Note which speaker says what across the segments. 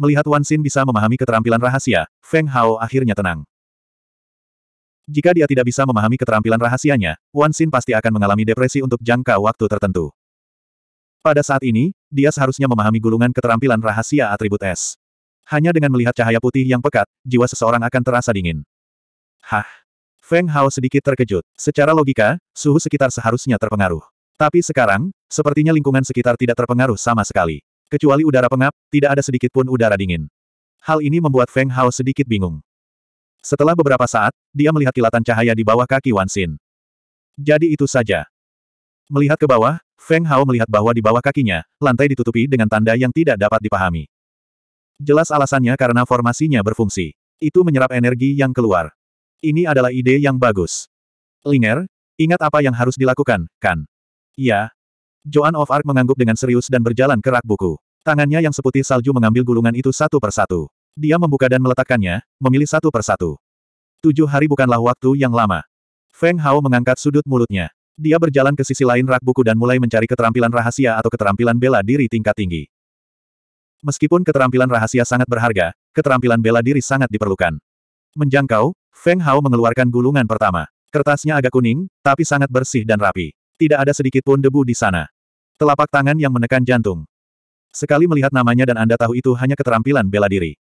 Speaker 1: Melihat Wan Xin bisa memahami keterampilan rahasia, Feng Hao akhirnya tenang. Jika dia tidak bisa memahami keterampilan rahasianya, Wan Xin pasti akan mengalami depresi untuk jangka waktu tertentu. Pada saat ini, dia seharusnya memahami gulungan keterampilan rahasia atribut es. Hanya dengan melihat cahaya putih yang pekat, jiwa seseorang akan terasa dingin. Hah? Feng Hao sedikit terkejut. Secara logika, suhu sekitar seharusnya terpengaruh. Tapi sekarang, sepertinya lingkungan sekitar tidak terpengaruh sama sekali. Kecuali udara pengap, tidak ada sedikit pun udara dingin. Hal ini membuat Feng Hao sedikit bingung. Setelah beberapa saat, dia melihat kilatan cahaya di bawah kaki Wan Xin. Jadi itu saja. Melihat ke bawah, Feng Hao melihat bahwa di bawah kakinya, lantai ditutupi dengan tanda yang tidak dapat dipahami. Jelas alasannya karena formasinya berfungsi. Itu menyerap energi yang keluar. Ini adalah ide yang bagus. Linger, ingat apa yang harus dilakukan, kan? Iya. Joan of Arc mengangguk dengan serius dan berjalan ke rak buku. Tangannya yang seputih salju mengambil gulungan itu satu persatu. Dia membuka dan meletakkannya, memilih satu persatu. Tujuh hari bukanlah waktu yang lama. Feng Hao mengangkat sudut mulutnya. Dia berjalan ke sisi lain rak buku dan mulai mencari keterampilan rahasia atau keterampilan bela diri tingkat tinggi. Meskipun keterampilan rahasia sangat berharga, keterampilan bela diri sangat diperlukan. Menjangkau, Feng Hao mengeluarkan gulungan pertama. Kertasnya agak kuning, tapi sangat bersih dan rapi. Tidak ada sedikit pun debu di sana. Telapak tangan yang menekan jantung. Sekali melihat namanya dan Anda tahu itu hanya keterampilan bela diri.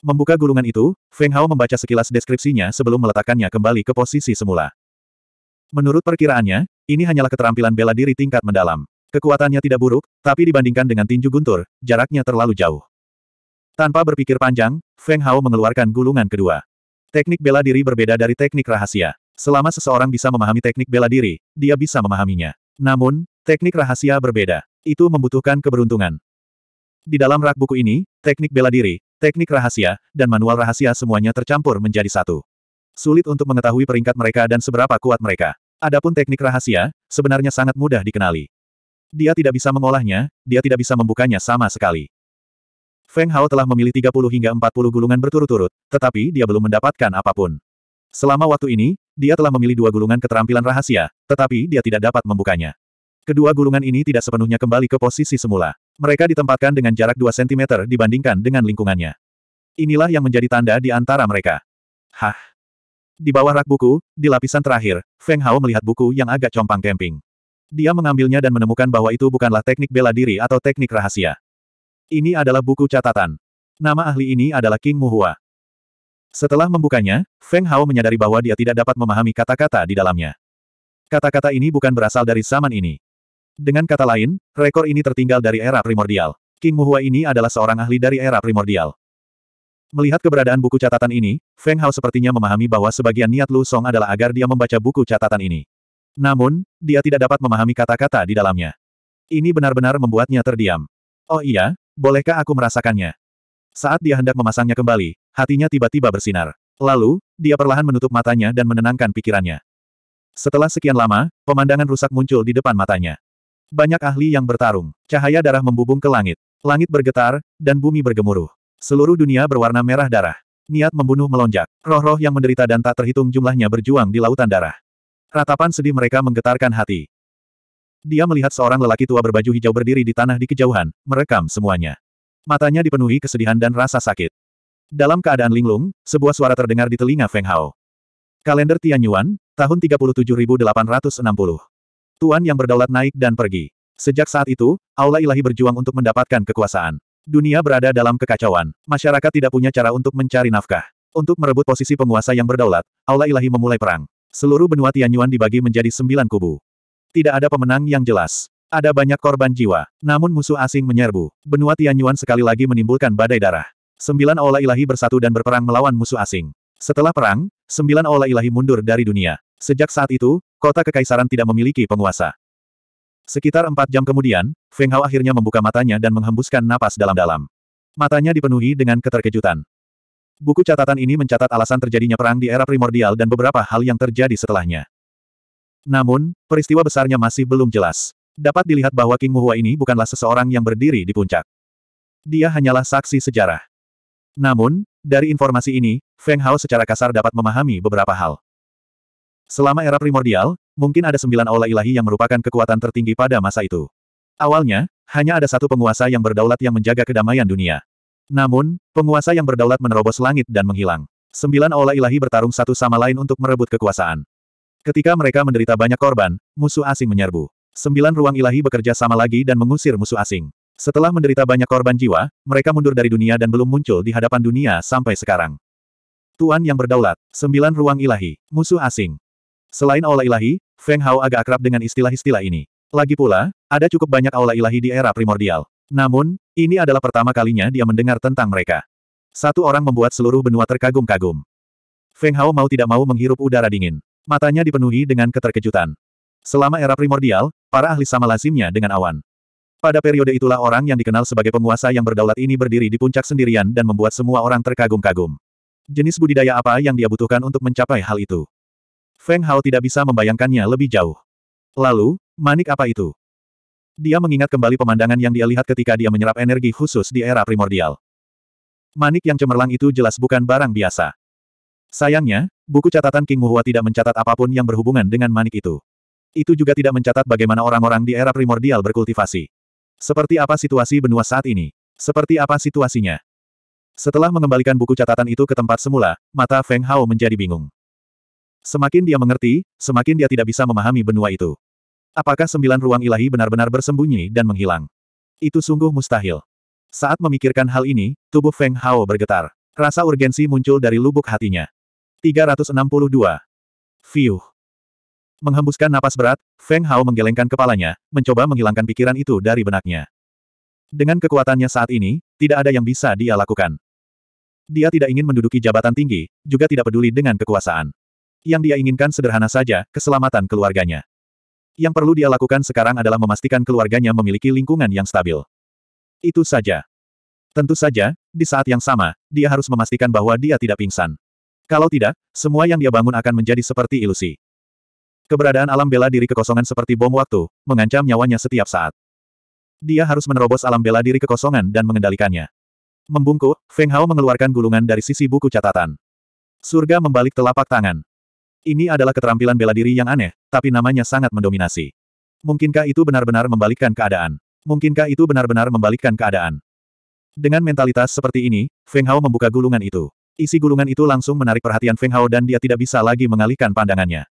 Speaker 1: Membuka gulungan itu, Feng Hao membaca sekilas deskripsinya sebelum meletakkannya kembali ke posisi semula. Menurut perkiraannya, ini hanyalah keterampilan bela diri tingkat mendalam. Kekuatannya tidak buruk, tapi dibandingkan dengan tinju guntur, jaraknya terlalu jauh. Tanpa berpikir panjang, Feng Hao mengeluarkan gulungan kedua. Teknik bela diri berbeda dari teknik rahasia. Selama seseorang bisa memahami teknik bela diri, dia bisa memahaminya. Namun, teknik rahasia berbeda. Itu membutuhkan keberuntungan. Di dalam rak buku ini, teknik bela diri, teknik rahasia, dan manual rahasia semuanya tercampur menjadi satu. Sulit untuk mengetahui peringkat mereka dan seberapa kuat mereka. Adapun teknik rahasia, sebenarnya sangat mudah dikenali. Dia tidak bisa mengolahnya, dia tidak bisa membukanya sama sekali. Feng Hao telah memilih 30 hingga 40 gulungan berturut-turut, tetapi dia belum mendapatkan apapun. Selama waktu ini, dia telah memilih dua gulungan keterampilan rahasia, tetapi dia tidak dapat membukanya. Kedua gulungan ini tidak sepenuhnya kembali ke posisi semula. Mereka ditempatkan dengan jarak 2 cm dibandingkan dengan lingkungannya. Inilah yang menjadi tanda di antara mereka. Hah? Di bawah rak buku, di lapisan terakhir, Feng Hao melihat buku yang agak compang camping. Dia mengambilnya dan menemukan bahwa itu bukanlah teknik bela diri atau teknik rahasia. Ini adalah buku catatan. Nama ahli ini adalah King Muhua. Setelah membukanya, Feng Hao menyadari bahwa dia tidak dapat memahami kata-kata di dalamnya. Kata-kata ini bukan berasal dari zaman ini. Dengan kata lain, rekor ini tertinggal dari era primordial. King Muhua ini adalah seorang ahli dari era primordial. Melihat keberadaan buku catatan ini, Feng Hao sepertinya memahami bahwa sebagian niat Lu Song adalah agar dia membaca buku catatan ini. Namun, dia tidak dapat memahami kata-kata di dalamnya. Ini benar-benar membuatnya terdiam. Oh iya, bolehkah aku merasakannya? Saat dia hendak memasangnya kembali, hatinya tiba-tiba bersinar. Lalu, dia perlahan menutup matanya dan menenangkan pikirannya. Setelah sekian lama, pemandangan rusak muncul di depan matanya. Banyak ahli yang bertarung. Cahaya darah membubung ke langit. Langit bergetar, dan bumi bergemuruh. Seluruh dunia berwarna merah darah. Niat membunuh melonjak. Roh-roh yang menderita dan tak terhitung jumlahnya berjuang di lautan darah. Ratapan sedih mereka menggetarkan hati. Dia melihat seorang lelaki tua berbaju hijau berdiri di tanah di kejauhan, merekam semuanya. Matanya dipenuhi kesedihan dan rasa sakit. Dalam keadaan linglung, sebuah suara terdengar di telinga Feng Hao. Kalender Tianyuan, tahun 37860. Tuan yang berdaulat naik dan pergi. Sejak saat itu, Aula Ilahi berjuang untuk mendapatkan kekuasaan. Dunia berada dalam kekacauan. Masyarakat tidak punya cara untuk mencari nafkah. Untuk merebut posisi penguasa yang berdaulat, Aula Ilahi memulai perang. Seluruh benua Tianyuan dibagi menjadi sembilan kubu. Tidak ada pemenang yang jelas. Ada banyak korban jiwa. Namun musuh asing menyerbu. Benua Tianyuan sekali lagi menimbulkan badai darah. Sembilan Aula Ilahi bersatu dan berperang melawan musuh asing. Setelah perang, sembilan Aula Ilahi mundur dari dunia. Sejak saat itu, Kota Kekaisaran tidak memiliki penguasa. Sekitar empat jam kemudian, Feng Hao akhirnya membuka matanya dan menghembuskan napas dalam-dalam. Matanya dipenuhi dengan keterkejutan. Buku catatan ini mencatat alasan terjadinya perang di era primordial dan beberapa hal yang terjadi setelahnya. Namun, peristiwa besarnya masih belum jelas. Dapat dilihat bahwa King Muhua ini bukanlah seseorang yang berdiri di puncak. Dia hanyalah saksi sejarah. Namun, dari informasi ini, Feng Hao secara kasar dapat memahami beberapa hal. Selama era primordial, mungkin ada sembilan aula ilahi yang merupakan kekuatan tertinggi pada masa itu. Awalnya, hanya ada satu penguasa yang berdaulat yang menjaga kedamaian dunia. Namun, penguasa yang berdaulat menerobos langit dan menghilang. Sembilan aula ilahi bertarung satu sama lain untuk merebut kekuasaan. Ketika mereka menderita banyak korban, musuh asing menyerbu. Sembilan ruang ilahi bekerja sama lagi dan mengusir musuh asing. Setelah menderita banyak korban jiwa, mereka mundur dari dunia dan belum muncul di hadapan dunia sampai sekarang. Tuan yang berdaulat, sembilan ruang ilahi, musuh asing. Selain aula ilahi, Feng Hao agak akrab dengan istilah-istilah ini. Lagi pula, ada cukup banyak aula ilahi di era primordial. Namun, ini adalah pertama kalinya dia mendengar tentang mereka. Satu orang membuat seluruh benua terkagum-kagum. Feng Hao mau tidak mau menghirup udara dingin. Matanya dipenuhi dengan keterkejutan. Selama era primordial, para ahli sama lazimnya dengan awan. Pada periode itulah orang yang dikenal sebagai penguasa yang berdaulat ini berdiri di puncak sendirian dan membuat semua orang terkagum-kagum. Jenis budidaya apa yang dia butuhkan untuk mencapai hal itu? Feng Hao tidak bisa membayangkannya lebih jauh. Lalu, manik apa itu? Dia mengingat kembali pemandangan yang dia lihat ketika dia menyerap energi khusus di era primordial. Manik yang cemerlang itu jelas bukan barang biasa. Sayangnya, buku catatan King Muhua tidak mencatat apapun yang berhubungan dengan manik itu. Itu juga tidak mencatat bagaimana orang-orang di era primordial berkultivasi. Seperti apa situasi benua saat ini? Seperti apa situasinya? Setelah mengembalikan buku catatan itu ke tempat semula, mata Feng Hao menjadi bingung. Semakin dia mengerti, semakin dia tidak bisa memahami benua itu. Apakah sembilan ruang ilahi benar-benar bersembunyi dan menghilang? Itu sungguh mustahil. Saat memikirkan hal ini, tubuh Feng Hao bergetar. Rasa urgensi muncul dari lubuk hatinya. 362. Fiuh. Menghembuskan napas berat, Feng Hao menggelengkan kepalanya, mencoba menghilangkan pikiran itu dari benaknya. Dengan kekuatannya saat ini, tidak ada yang bisa dia lakukan. Dia tidak ingin menduduki jabatan tinggi, juga tidak peduli dengan kekuasaan. Yang dia inginkan sederhana saja, keselamatan keluarganya. Yang perlu dia lakukan sekarang adalah memastikan keluarganya memiliki lingkungan yang stabil. Itu saja. Tentu saja, di saat yang sama, dia harus memastikan bahwa dia tidak pingsan. Kalau tidak, semua yang dia bangun akan menjadi seperti ilusi. Keberadaan alam bela diri kekosongan seperti bom waktu, mengancam nyawanya setiap saat. Dia harus menerobos alam bela diri kekosongan dan mengendalikannya. Membungkuk, Feng Hao mengeluarkan gulungan dari sisi buku catatan. Surga membalik telapak tangan. Ini adalah keterampilan bela diri yang aneh, tapi namanya sangat mendominasi. Mungkinkah itu benar-benar membalikkan keadaan? Mungkinkah itu benar-benar membalikkan keadaan? Dengan mentalitas seperti ini, Feng Hao membuka gulungan itu. Isi gulungan itu langsung menarik perhatian Feng Hao dan dia tidak bisa lagi mengalihkan pandangannya.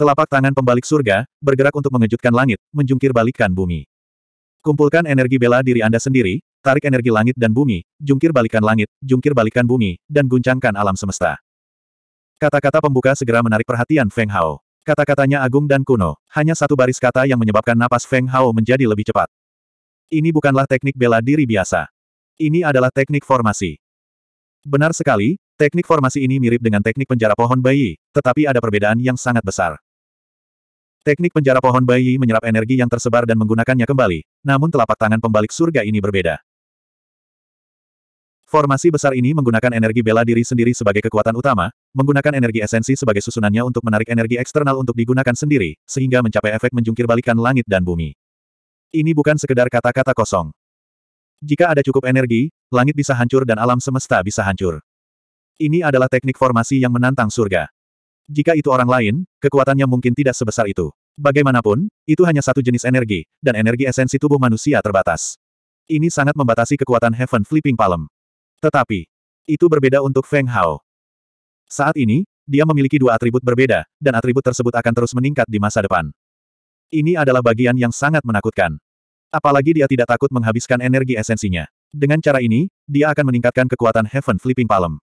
Speaker 1: Telapak tangan pembalik surga, bergerak untuk mengejutkan langit, menjungkir balikan bumi. Kumpulkan energi bela diri Anda sendiri, tarik energi langit dan bumi, jungkir balikan langit, jungkir balikan bumi, dan guncangkan alam semesta. Kata-kata pembuka segera menarik perhatian Feng Hao. Kata-katanya agung dan kuno, hanya satu baris kata yang menyebabkan napas Feng Hao menjadi lebih cepat. Ini bukanlah teknik bela diri biasa. Ini adalah teknik formasi. Benar sekali, teknik formasi ini mirip dengan teknik penjara pohon bayi, tetapi ada perbedaan yang sangat besar. Teknik penjara pohon bayi menyerap energi yang tersebar dan menggunakannya kembali, namun telapak tangan pembalik surga ini berbeda. Formasi besar ini menggunakan energi bela diri sendiri sebagai kekuatan utama, menggunakan energi esensi sebagai susunannya untuk menarik energi eksternal untuk digunakan sendiri, sehingga mencapai efek menjungkir balikan langit dan bumi. Ini bukan sekedar kata-kata kosong. Jika ada cukup energi, langit bisa hancur dan alam semesta bisa hancur. Ini adalah teknik formasi yang menantang surga. Jika itu orang lain, kekuatannya mungkin tidak sebesar itu. Bagaimanapun, itu hanya satu jenis energi, dan energi esensi tubuh manusia terbatas. Ini sangat membatasi kekuatan Heaven Flipping Palm. Tetapi, itu berbeda untuk Feng Hao. Saat ini, dia memiliki dua atribut berbeda, dan atribut tersebut akan terus meningkat di masa depan. Ini adalah bagian yang sangat menakutkan. Apalagi dia tidak takut menghabiskan energi esensinya. Dengan cara ini, dia akan meningkatkan kekuatan Heaven Flipping Palm.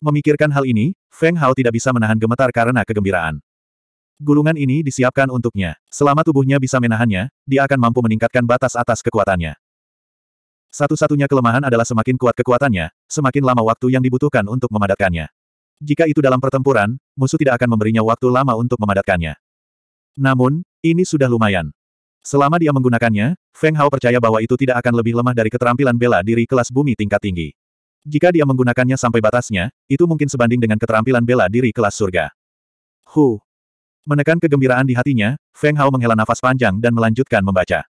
Speaker 1: Memikirkan hal ini, Feng Hao tidak bisa menahan gemetar karena kegembiraan. Gulungan ini disiapkan untuknya. Selama tubuhnya bisa menahannya, dia akan mampu meningkatkan batas atas kekuatannya. Satu-satunya kelemahan adalah semakin kuat kekuatannya, semakin lama waktu yang dibutuhkan untuk memadatkannya. Jika itu dalam pertempuran, musuh tidak akan memberinya waktu lama untuk memadatkannya. Namun, ini sudah lumayan. Selama dia menggunakannya, Feng Hao percaya bahwa itu tidak akan lebih lemah dari keterampilan bela diri kelas bumi tingkat tinggi. Jika dia menggunakannya sampai batasnya, itu mungkin sebanding dengan keterampilan bela diri kelas surga. Hu. Menekan kegembiraan di hatinya, Feng Hao menghela nafas panjang dan melanjutkan membaca.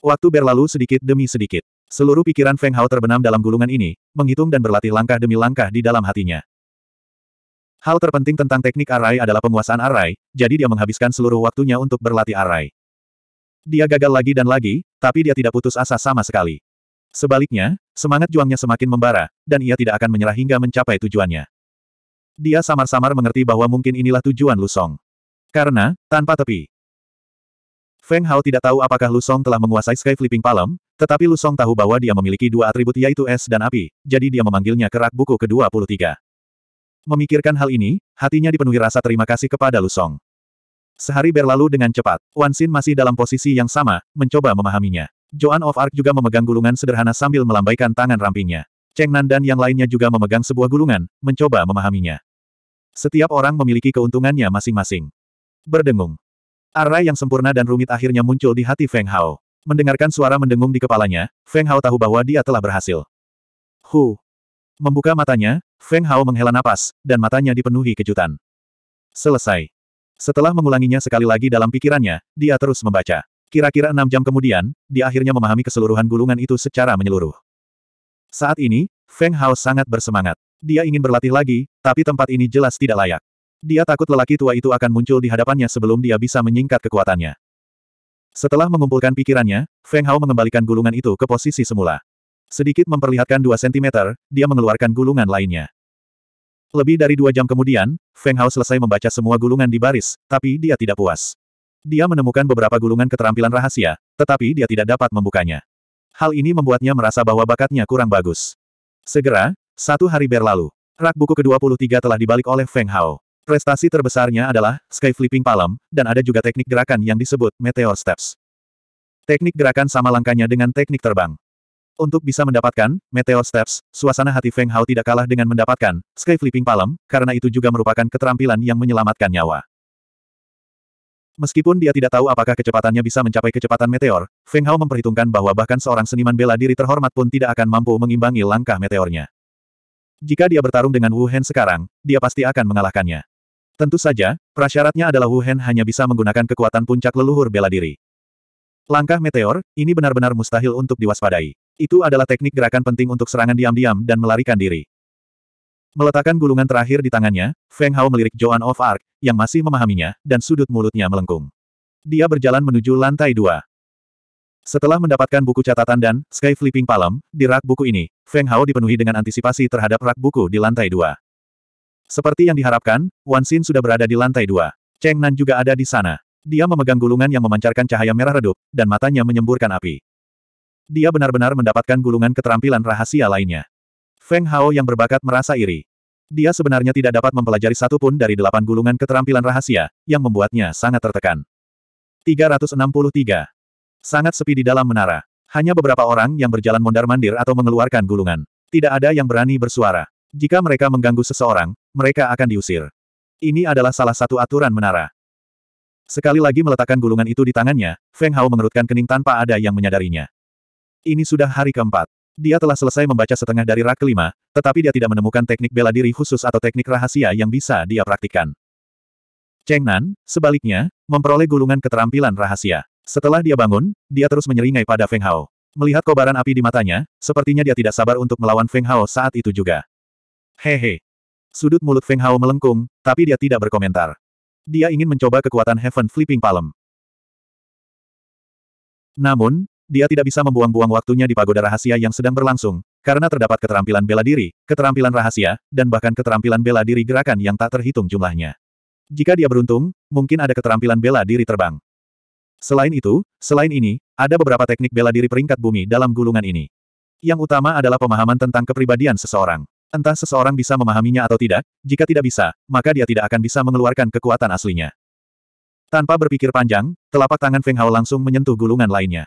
Speaker 1: Waktu berlalu sedikit demi sedikit. Seluruh pikiran Feng Hao terbenam dalam gulungan ini, menghitung dan berlatih langkah demi langkah di dalam hatinya. Hal terpenting tentang teknik arai adalah penguasaan arai, jadi dia menghabiskan seluruh waktunya untuk berlatih arai. Dia gagal lagi dan lagi, tapi dia tidak putus asa sama sekali. Sebaliknya, semangat juangnya semakin membara, dan ia tidak akan menyerah hingga mencapai tujuannya. Dia samar-samar mengerti bahwa mungkin inilah tujuan Lusong. Karena, tanpa tepi, Feng Hao tidak tahu apakah Lu Song telah menguasai Sky Flipping Palm, tetapi Lu Song tahu bahwa dia memiliki dua atribut yaitu es dan api, jadi dia memanggilnya kerak rak buku ke-23. Memikirkan hal ini, hatinya dipenuhi rasa terima kasih kepada Lu Song. Sehari berlalu dengan cepat, Wan Xin masih dalam posisi yang sama, mencoba memahaminya. Joan of Arc juga memegang gulungan sederhana sambil melambaikan tangan rampingnya. Cheng Nan dan yang lainnya juga memegang sebuah gulungan, mencoba memahaminya. Setiap orang memiliki keuntungannya masing-masing. Berdengung, Arai yang sempurna dan rumit akhirnya muncul di hati Feng Hao. Mendengarkan suara mendengung di kepalanya, Feng Hao tahu bahwa dia telah berhasil. Hu. Membuka matanya, Feng Hao menghela napas, dan matanya dipenuhi kejutan. Selesai. Setelah mengulanginya sekali lagi dalam pikirannya, dia terus membaca. Kira-kira enam jam kemudian, dia akhirnya memahami keseluruhan gulungan itu secara menyeluruh. Saat ini, Feng Hao sangat bersemangat. Dia ingin berlatih lagi, tapi tempat ini jelas tidak layak. Dia takut lelaki tua itu akan muncul di hadapannya sebelum dia bisa menyingkat kekuatannya. Setelah mengumpulkan pikirannya, Feng Hao mengembalikan gulungan itu ke posisi semula. Sedikit memperlihatkan 2 cm, dia mengeluarkan gulungan lainnya. Lebih dari dua jam kemudian, Feng Hao selesai membaca semua gulungan di baris, tapi dia tidak puas. Dia menemukan beberapa gulungan keterampilan rahasia, tetapi dia tidak dapat membukanya. Hal ini membuatnya merasa bahwa bakatnya kurang bagus. Segera, satu hari berlalu, rak buku ke-23 telah dibalik oleh Feng Hao. Prestasi terbesarnya adalah Sky Flipping Palm, dan ada juga teknik gerakan yang disebut Meteor Steps. Teknik gerakan sama langkahnya dengan teknik terbang. Untuk bisa mendapatkan Meteor Steps, suasana hati Feng Hao tidak kalah dengan mendapatkan Sky Flipping Palm, karena itu juga merupakan keterampilan yang menyelamatkan nyawa. Meskipun dia tidak tahu apakah kecepatannya bisa mencapai kecepatan meteor, Feng Hao memperhitungkan bahwa bahkan seorang seniman bela diri terhormat pun tidak akan mampu mengimbangi langkah meteornya. Jika dia bertarung dengan Wu Hen sekarang, dia pasti akan mengalahkannya. Tentu saja, prasyaratnya adalah Wu Hen hanya bisa menggunakan kekuatan puncak leluhur bela diri. Langkah meteor, ini benar-benar mustahil untuk diwaspadai. Itu adalah teknik gerakan penting untuk serangan diam-diam dan melarikan diri. Meletakkan gulungan terakhir di tangannya, Feng Hao melirik Joan of Arc, yang masih memahaminya, dan sudut mulutnya melengkung. Dia berjalan menuju lantai dua. Setelah mendapatkan buku catatan dan Sky Flipping Palem, di rak buku ini, Feng Hao dipenuhi dengan antisipasi terhadap rak buku di lantai dua. Seperti yang diharapkan, Wan Xin sudah berada di lantai dua. Cheng Nan juga ada di sana. Dia memegang gulungan yang memancarkan cahaya merah redup, dan matanya menyemburkan api. Dia benar-benar mendapatkan gulungan keterampilan rahasia lainnya. Feng Hao yang berbakat merasa iri. Dia sebenarnya tidak dapat mempelajari satu pun dari delapan gulungan keterampilan rahasia, yang membuatnya sangat tertekan. 363. Sangat sepi di dalam menara. Hanya beberapa orang yang berjalan mondar-mandir atau mengeluarkan gulungan. Tidak ada yang berani bersuara. Jika mereka mengganggu seseorang, mereka akan diusir. Ini adalah salah satu aturan menara. Sekali lagi meletakkan gulungan itu di tangannya, Feng Hao mengerutkan kening tanpa ada yang menyadarinya. Ini sudah hari keempat. Dia telah selesai membaca setengah dari rak kelima, tetapi dia tidak menemukan teknik bela diri khusus atau teknik rahasia yang bisa dia praktikkan. Cheng Nan, sebaliknya, memperoleh gulungan keterampilan rahasia. Setelah dia bangun, dia terus menyeringai pada Feng Hao. Melihat kobaran api di matanya, sepertinya dia tidak sabar untuk melawan Feng Hao saat itu juga. Hehe. Sudut mulut Feng Hao melengkung, tapi dia tidak berkomentar. Dia ingin mencoba kekuatan Heaven Flipping Palm. Namun, dia tidak bisa membuang-buang waktunya di pagoda rahasia yang sedang berlangsung, karena terdapat keterampilan bela diri, keterampilan rahasia, dan bahkan keterampilan bela diri gerakan yang tak terhitung jumlahnya. Jika dia beruntung, mungkin ada keterampilan bela diri terbang. Selain itu, selain ini, ada beberapa teknik bela diri peringkat bumi dalam gulungan ini. Yang utama adalah pemahaman tentang kepribadian seseorang. Entah seseorang bisa memahaminya atau tidak, jika tidak bisa, maka dia tidak akan bisa mengeluarkan kekuatan aslinya. Tanpa berpikir panjang, telapak tangan Feng Hao langsung menyentuh gulungan lainnya.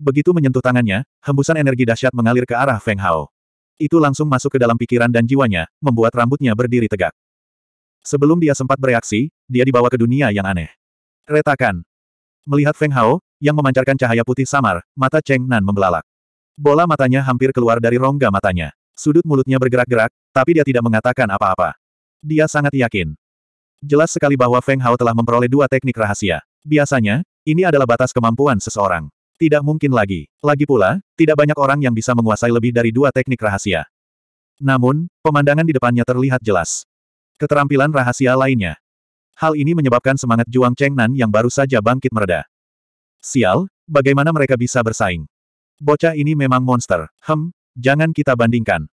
Speaker 1: Begitu menyentuh tangannya, hembusan energi dahsyat mengalir ke arah Feng Hao. Itu langsung masuk ke dalam pikiran dan jiwanya, membuat rambutnya berdiri tegak. Sebelum dia sempat bereaksi, dia dibawa ke dunia yang aneh. Retakan. Melihat Feng Hao, yang memancarkan cahaya putih samar, mata Cheng Nan membelalak. Bola matanya hampir keluar dari rongga matanya. Sudut mulutnya bergerak-gerak, tapi dia tidak mengatakan apa-apa. Dia sangat yakin. Jelas sekali bahwa Feng Hao telah memperoleh dua teknik rahasia. Biasanya, ini adalah batas kemampuan seseorang. Tidak mungkin lagi. Lagi pula, tidak banyak orang yang bisa menguasai lebih dari dua teknik rahasia. Namun, pemandangan di depannya terlihat jelas. Keterampilan rahasia lainnya. Hal ini menyebabkan semangat Juang Cheng Nan yang baru saja bangkit mereda. Sial, bagaimana mereka bisa bersaing? Bocah ini memang monster. Hem, Jangan kita bandingkan.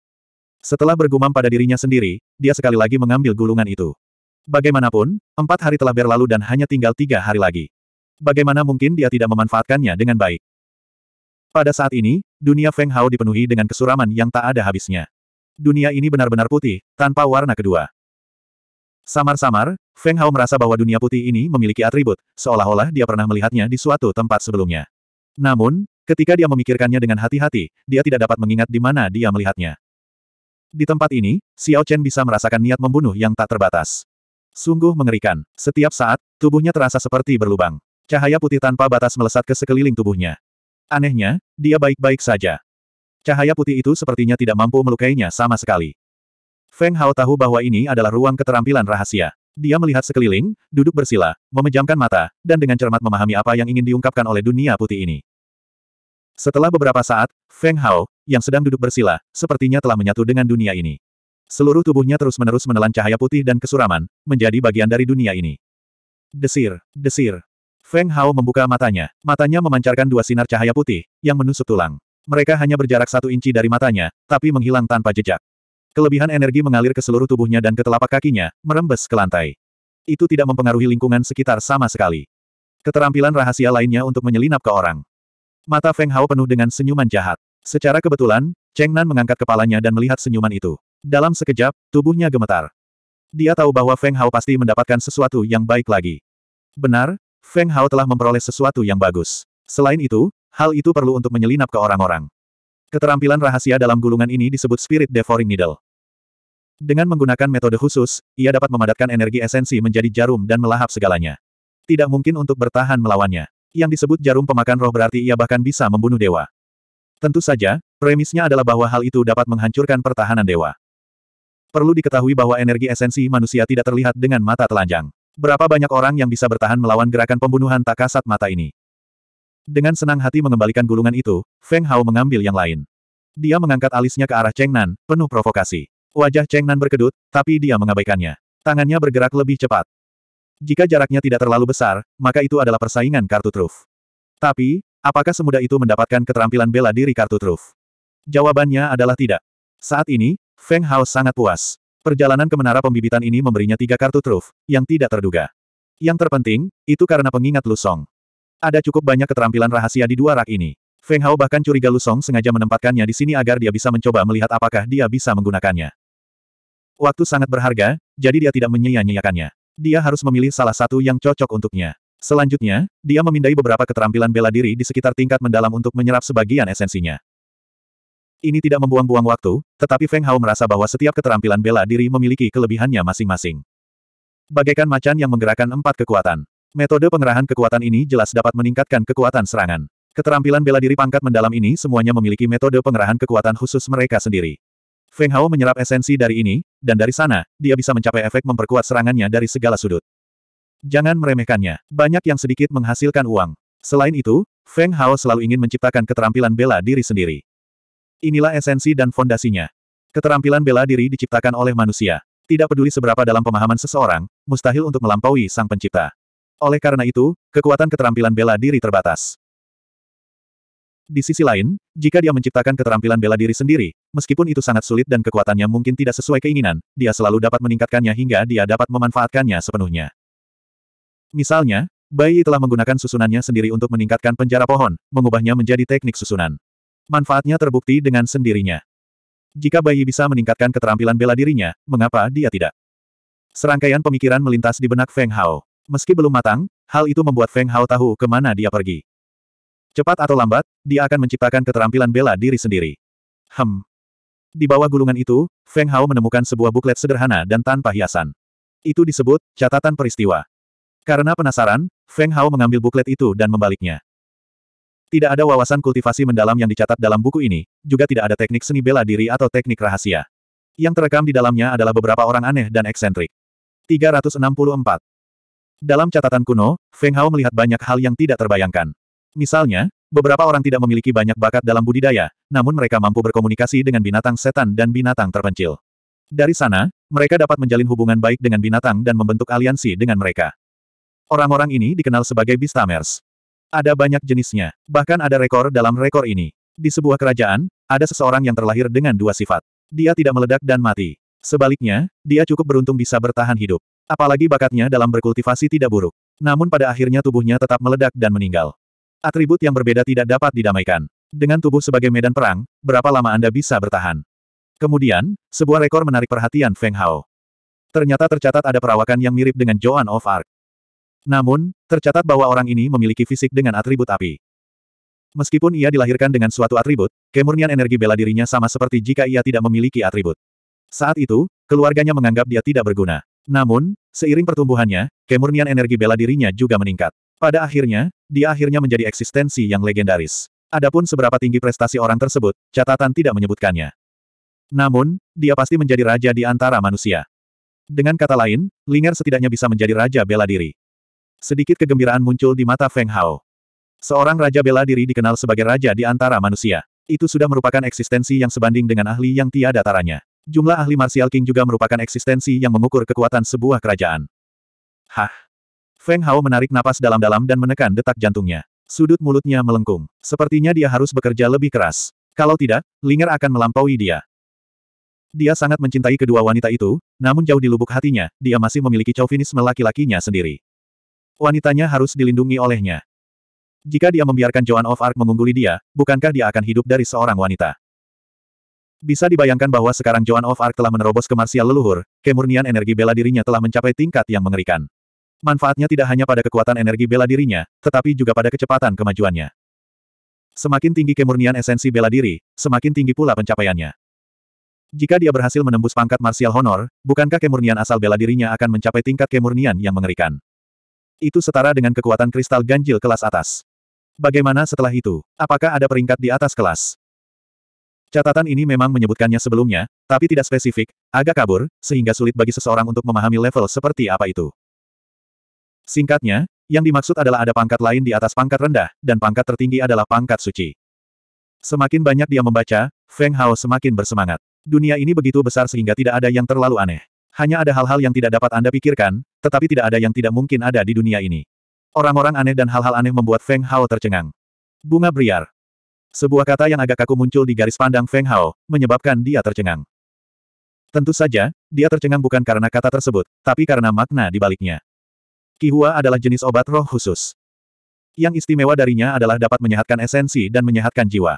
Speaker 1: Setelah bergumam pada dirinya sendiri, dia sekali lagi mengambil gulungan itu. Bagaimanapun, empat hari telah berlalu dan hanya tinggal tiga hari lagi. Bagaimana mungkin dia tidak memanfaatkannya dengan baik? Pada saat ini, dunia Feng Hao dipenuhi dengan kesuraman yang tak ada habisnya. Dunia ini benar-benar putih, tanpa warna kedua. Samar-samar, Feng Hao merasa bahwa dunia putih ini memiliki atribut, seolah-olah dia pernah melihatnya di suatu tempat sebelumnya. Namun, Ketika dia memikirkannya dengan hati-hati, dia tidak dapat mengingat di mana dia melihatnya. Di tempat ini, Xiao Chen bisa merasakan niat membunuh yang tak terbatas. Sungguh mengerikan. Setiap saat, tubuhnya terasa seperti berlubang. Cahaya putih tanpa batas melesat ke sekeliling tubuhnya. Anehnya, dia baik-baik saja. Cahaya putih itu sepertinya tidak mampu melukainya sama sekali. Feng Hao tahu bahwa ini adalah ruang keterampilan rahasia. Dia melihat sekeliling, duduk bersila, memejamkan mata, dan dengan cermat memahami apa yang ingin diungkapkan oleh dunia putih ini. Setelah beberapa saat, Feng Hao, yang sedang duduk bersila, sepertinya telah menyatu dengan dunia ini. Seluruh tubuhnya terus-menerus menelan cahaya putih dan kesuraman, menjadi bagian dari dunia ini. Desir, desir. Feng Hao membuka matanya. Matanya memancarkan dua sinar cahaya putih, yang menusuk tulang. Mereka hanya berjarak satu inci dari matanya, tapi menghilang tanpa jejak. Kelebihan energi mengalir ke seluruh tubuhnya dan ke telapak kakinya, merembes ke lantai. Itu tidak mempengaruhi lingkungan sekitar sama sekali. Keterampilan rahasia lainnya untuk menyelinap ke orang. Mata Feng Hao penuh dengan senyuman jahat. Secara kebetulan, Cheng Nan mengangkat kepalanya dan melihat senyuman itu. Dalam sekejap, tubuhnya gemetar. Dia tahu bahwa Feng Hao pasti mendapatkan sesuatu yang baik lagi. Benar, Feng Hao telah memperoleh sesuatu yang bagus. Selain itu, hal itu perlu untuk menyelinap ke orang-orang. Keterampilan rahasia dalam gulungan ini disebut Spirit Devouring Needle. Dengan menggunakan metode khusus, ia dapat memadatkan energi esensi menjadi jarum dan melahap segalanya. Tidak mungkin untuk bertahan melawannya. Yang disebut jarum pemakan roh berarti ia bahkan bisa membunuh dewa. Tentu saja, premisnya adalah bahwa hal itu dapat menghancurkan pertahanan dewa. Perlu diketahui bahwa energi esensi manusia tidak terlihat dengan mata telanjang. Berapa banyak orang yang bisa bertahan melawan gerakan pembunuhan tak kasat mata ini? Dengan senang hati mengembalikan gulungan itu, Feng Hao mengambil yang lain. Dia mengangkat alisnya ke arah Cheng Nan, penuh provokasi. Wajah Cheng Nan berkedut, tapi dia mengabaikannya. Tangannya bergerak lebih cepat. Jika jaraknya tidak terlalu besar, maka itu adalah persaingan kartu truf. Tapi, apakah semudah itu mendapatkan keterampilan bela diri kartu truf? Jawabannya adalah tidak. Saat ini, Feng Hao sangat puas. Perjalanan ke menara pembibitan ini memberinya tiga kartu truf, yang tidak terduga. Yang terpenting, itu karena pengingat Lu Song. Ada cukup banyak keterampilan rahasia di dua rak ini. Feng Hao bahkan curiga Lu Song sengaja menempatkannya di sini agar dia bisa mencoba melihat apakah dia bisa menggunakannya. Waktu sangat berharga, jadi dia tidak menyia-nyiakannya dia harus memilih salah satu yang cocok untuknya. Selanjutnya, dia memindai beberapa keterampilan bela diri di sekitar tingkat mendalam untuk menyerap sebagian esensinya. Ini tidak membuang-buang waktu, tetapi Feng Hao merasa bahwa setiap keterampilan bela diri memiliki kelebihannya masing-masing. Bagaikan macan yang menggerakkan empat kekuatan. Metode pengerahan kekuatan ini jelas dapat meningkatkan kekuatan serangan. Keterampilan bela diri pangkat mendalam ini semuanya memiliki metode pengerahan kekuatan khusus mereka sendiri. Feng Hao menyerap esensi dari ini, dan dari sana, dia bisa mencapai efek memperkuat serangannya dari segala sudut. Jangan meremehkannya. Banyak yang sedikit menghasilkan uang. Selain itu, Feng Hao selalu ingin menciptakan keterampilan bela diri sendiri. Inilah esensi dan fondasinya. Keterampilan bela diri diciptakan oleh manusia. Tidak peduli seberapa dalam pemahaman seseorang, mustahil untuk melampaui sang pencipta. Oleh karena itu, kekuatan keterampilan bela diri terbatas. Di sisi lain, jika dia menciptakan keterampilan bela diri sendiri, meskipun itu sangat sulit dan kekuatannya mungkin tidak sesuai keinginan, dia selalu dapat meningkatkannya hingga dia dapat memanfaatkannya sepenuhnya. Misalnya, bayi telah menggunakan susunannya sendiri untuk meningkatkan penjara pohon, mengubahnya menjadi teknik susunan. Manfaatnya terbukti dengan sendirinya. Jika bayi bisa meningkatkan keterampilan bela dirinya, mengapa dia tidak? Serangkaian pemikiran melintas di benak Feng Hao. Meski belum matang, hal itu membuat Feng Hao tahu kemana dia pergi. Cepat atau lambat, dia akan menciptakan keterampilan bela diri sendiri. Hem. Di bawah gulungan itu, Feng Hao menemukan sebuah buklet sederhana dan tanpa hiasan. Itu disebut, catatan peristiwa. Karena penasaran, Feng Hao mengambil buklet itu dan membaliknya. Tidak ada wawasan kultivasi mendalam yang dicatat dalam buku ini, juga tidak ada teknik seni bela diri atau teknik rahasia. Yang terekam di dalamnya adalah beberapa orang aneh dan eksentrik. 364. Dalam catatan kuno, Feng Hao melihat banyak hal yang tidak terbayangkan. Misalnya, beberapa orang tidak memiliki banyak bakat dalam budidaya, namun mereka mampu berkomunikasi dengan binatang setan dan binatang terpencil. Dari sana, mereka dapat menjalin hubungan baik dengan binatang dan membentuk aliansi dengan mereka. Orang-orang ini dikenal sebagai Beastamers. Ada banyak jenisnya, bahkan ada rekor dalam rekor ini. Di sebuah kerajaan, ada seseorang yang terlahir dengan dua sifat. Dia tidak meledak dan mati. Sebaliknya, dia cukup beruntung bisa bertahan hidup. Apalagi bakatnya dalam berkultivasi tidak buruk. Namun pada akhirnya tubuhnya tetap meledak dan meninggal. Atribut yang berbeda tidak dapat didamaikan. Dengan tubuh sebagai medan perang, berapa lama Anda bisa bertahan? Kemudian, sebuah rekor menarik perhatian Feng Hao. Ternyata tercatat ada perawakan yang mirip dengan Joan of Arc. Namun, tercatat bahwa orang ini memiliki fisik dengan atribut api. Meskipun ia dilahirkan dengan suatu atribut, kemurnian energi bela dirinya sama seperti jika ia tidak memiliki atribut. Saat itu, keluarganya menganggap dia tidak berguna. Namun, seiring pertumbuhannya, kemurnian energi bela dirinya juga meningkat. Pada akhirnya, dia akhirnya menjadi eksistensi yang legendaris. Adapun seberapa tinggi prestasi orang tersebut, catatan tidak menyebutkannya. Namun, dia pasti menjadi raja di antara manusia. Dengan kata lain, Linger setidaknya bisa menjadi raja bela diri. Sedikit kegembiraan muncul di mata Feng Hao. Seorang raja bela diri dikenal sebagai raja di antara manusia. Itu sudah merupakan eksistensi yang sebanding dengan ahli yang tiada taranya. Jumlah ahli Martial King juga merupakan eksistensi yang mengukur kekuatan sebuah kerajaan. Hah? Feng Hao menarik napas dalam-dalam dan menekan detak jantungnya. Sudut mulutnya melengkung. Sepertinya dia harus bekerja lebih keras. Kalau tidak, Linger akan melampaui dia. Dia sangat mencintai kedua wanita itu, namun jauh di lubuk hatinya, dia masih memiliki chauvinisme laki-lakinya sendiri. Wanitanya harus dilindungi olehnya. Jika dia membiarkan Joan of Arc mengungguli dia, bukankah dia akan hidup dari seorang wanita? Bisa dibayangkan bahwa sekarang Joan of Arc telah menerobos ke marsial leluhur, kemurnian energi bela dirinya telah mencapai tingkat yang mengerikan. Manfaatnya tidak hanya pada kekuatan energi bela dirinya, tetapi juga pada kecepatan kemajuannya. Semakin tinggi kemurnian esensi bela diri, semakin tinggi pula pencapaiannya. Jika dia berhasil menembus pangkat martial honor, bukankah kemurnian asal bela dirinya akan mencapai tingkat kemurnian yang mengerikan? Itu setara dengan kekuatan kristal ganjil kelas atas. Bagaimana setelah itu? Apakah ada peringkat di atas kelas? Catatan ini memang menyebutkannya sebelumnya, tapi tidak spesifik, agak kabur, sehingga sulit bagi seseorang untuk memahami level seperti apa itu. Singkatnya, yang dimaksud adalah ada pangkat lain di atas pangkat rendah, dan pangkat tertinggi adalah pangkat suci. Semakin banyak dia membaca, Feng Hao semakin bersemangat. Dunia ini begitu besar sehingga tidak ada yang terlalu aneh. Hanya ada hal-hal yang tidak dapat Anda pikirkan, tetapi tidak ada yang tidak mungkin ada di dunia ini. Orang-orang aneh dan hal-hal aneh membuat Feng Hao tercengang. Bunga briar. Sebuah kata yang agak kaku muncul di garis pandang Feng Hao, menyebabkan dia tercengang. Tentu saja, dia tercengang bukan karena kata tersebut, tapi karena makna di baliknya. Kihua adalah jenis obat roh khusus. Yang istimewa darinya adalah dapat menyehatkan esensi dan menyehatkan jiwa.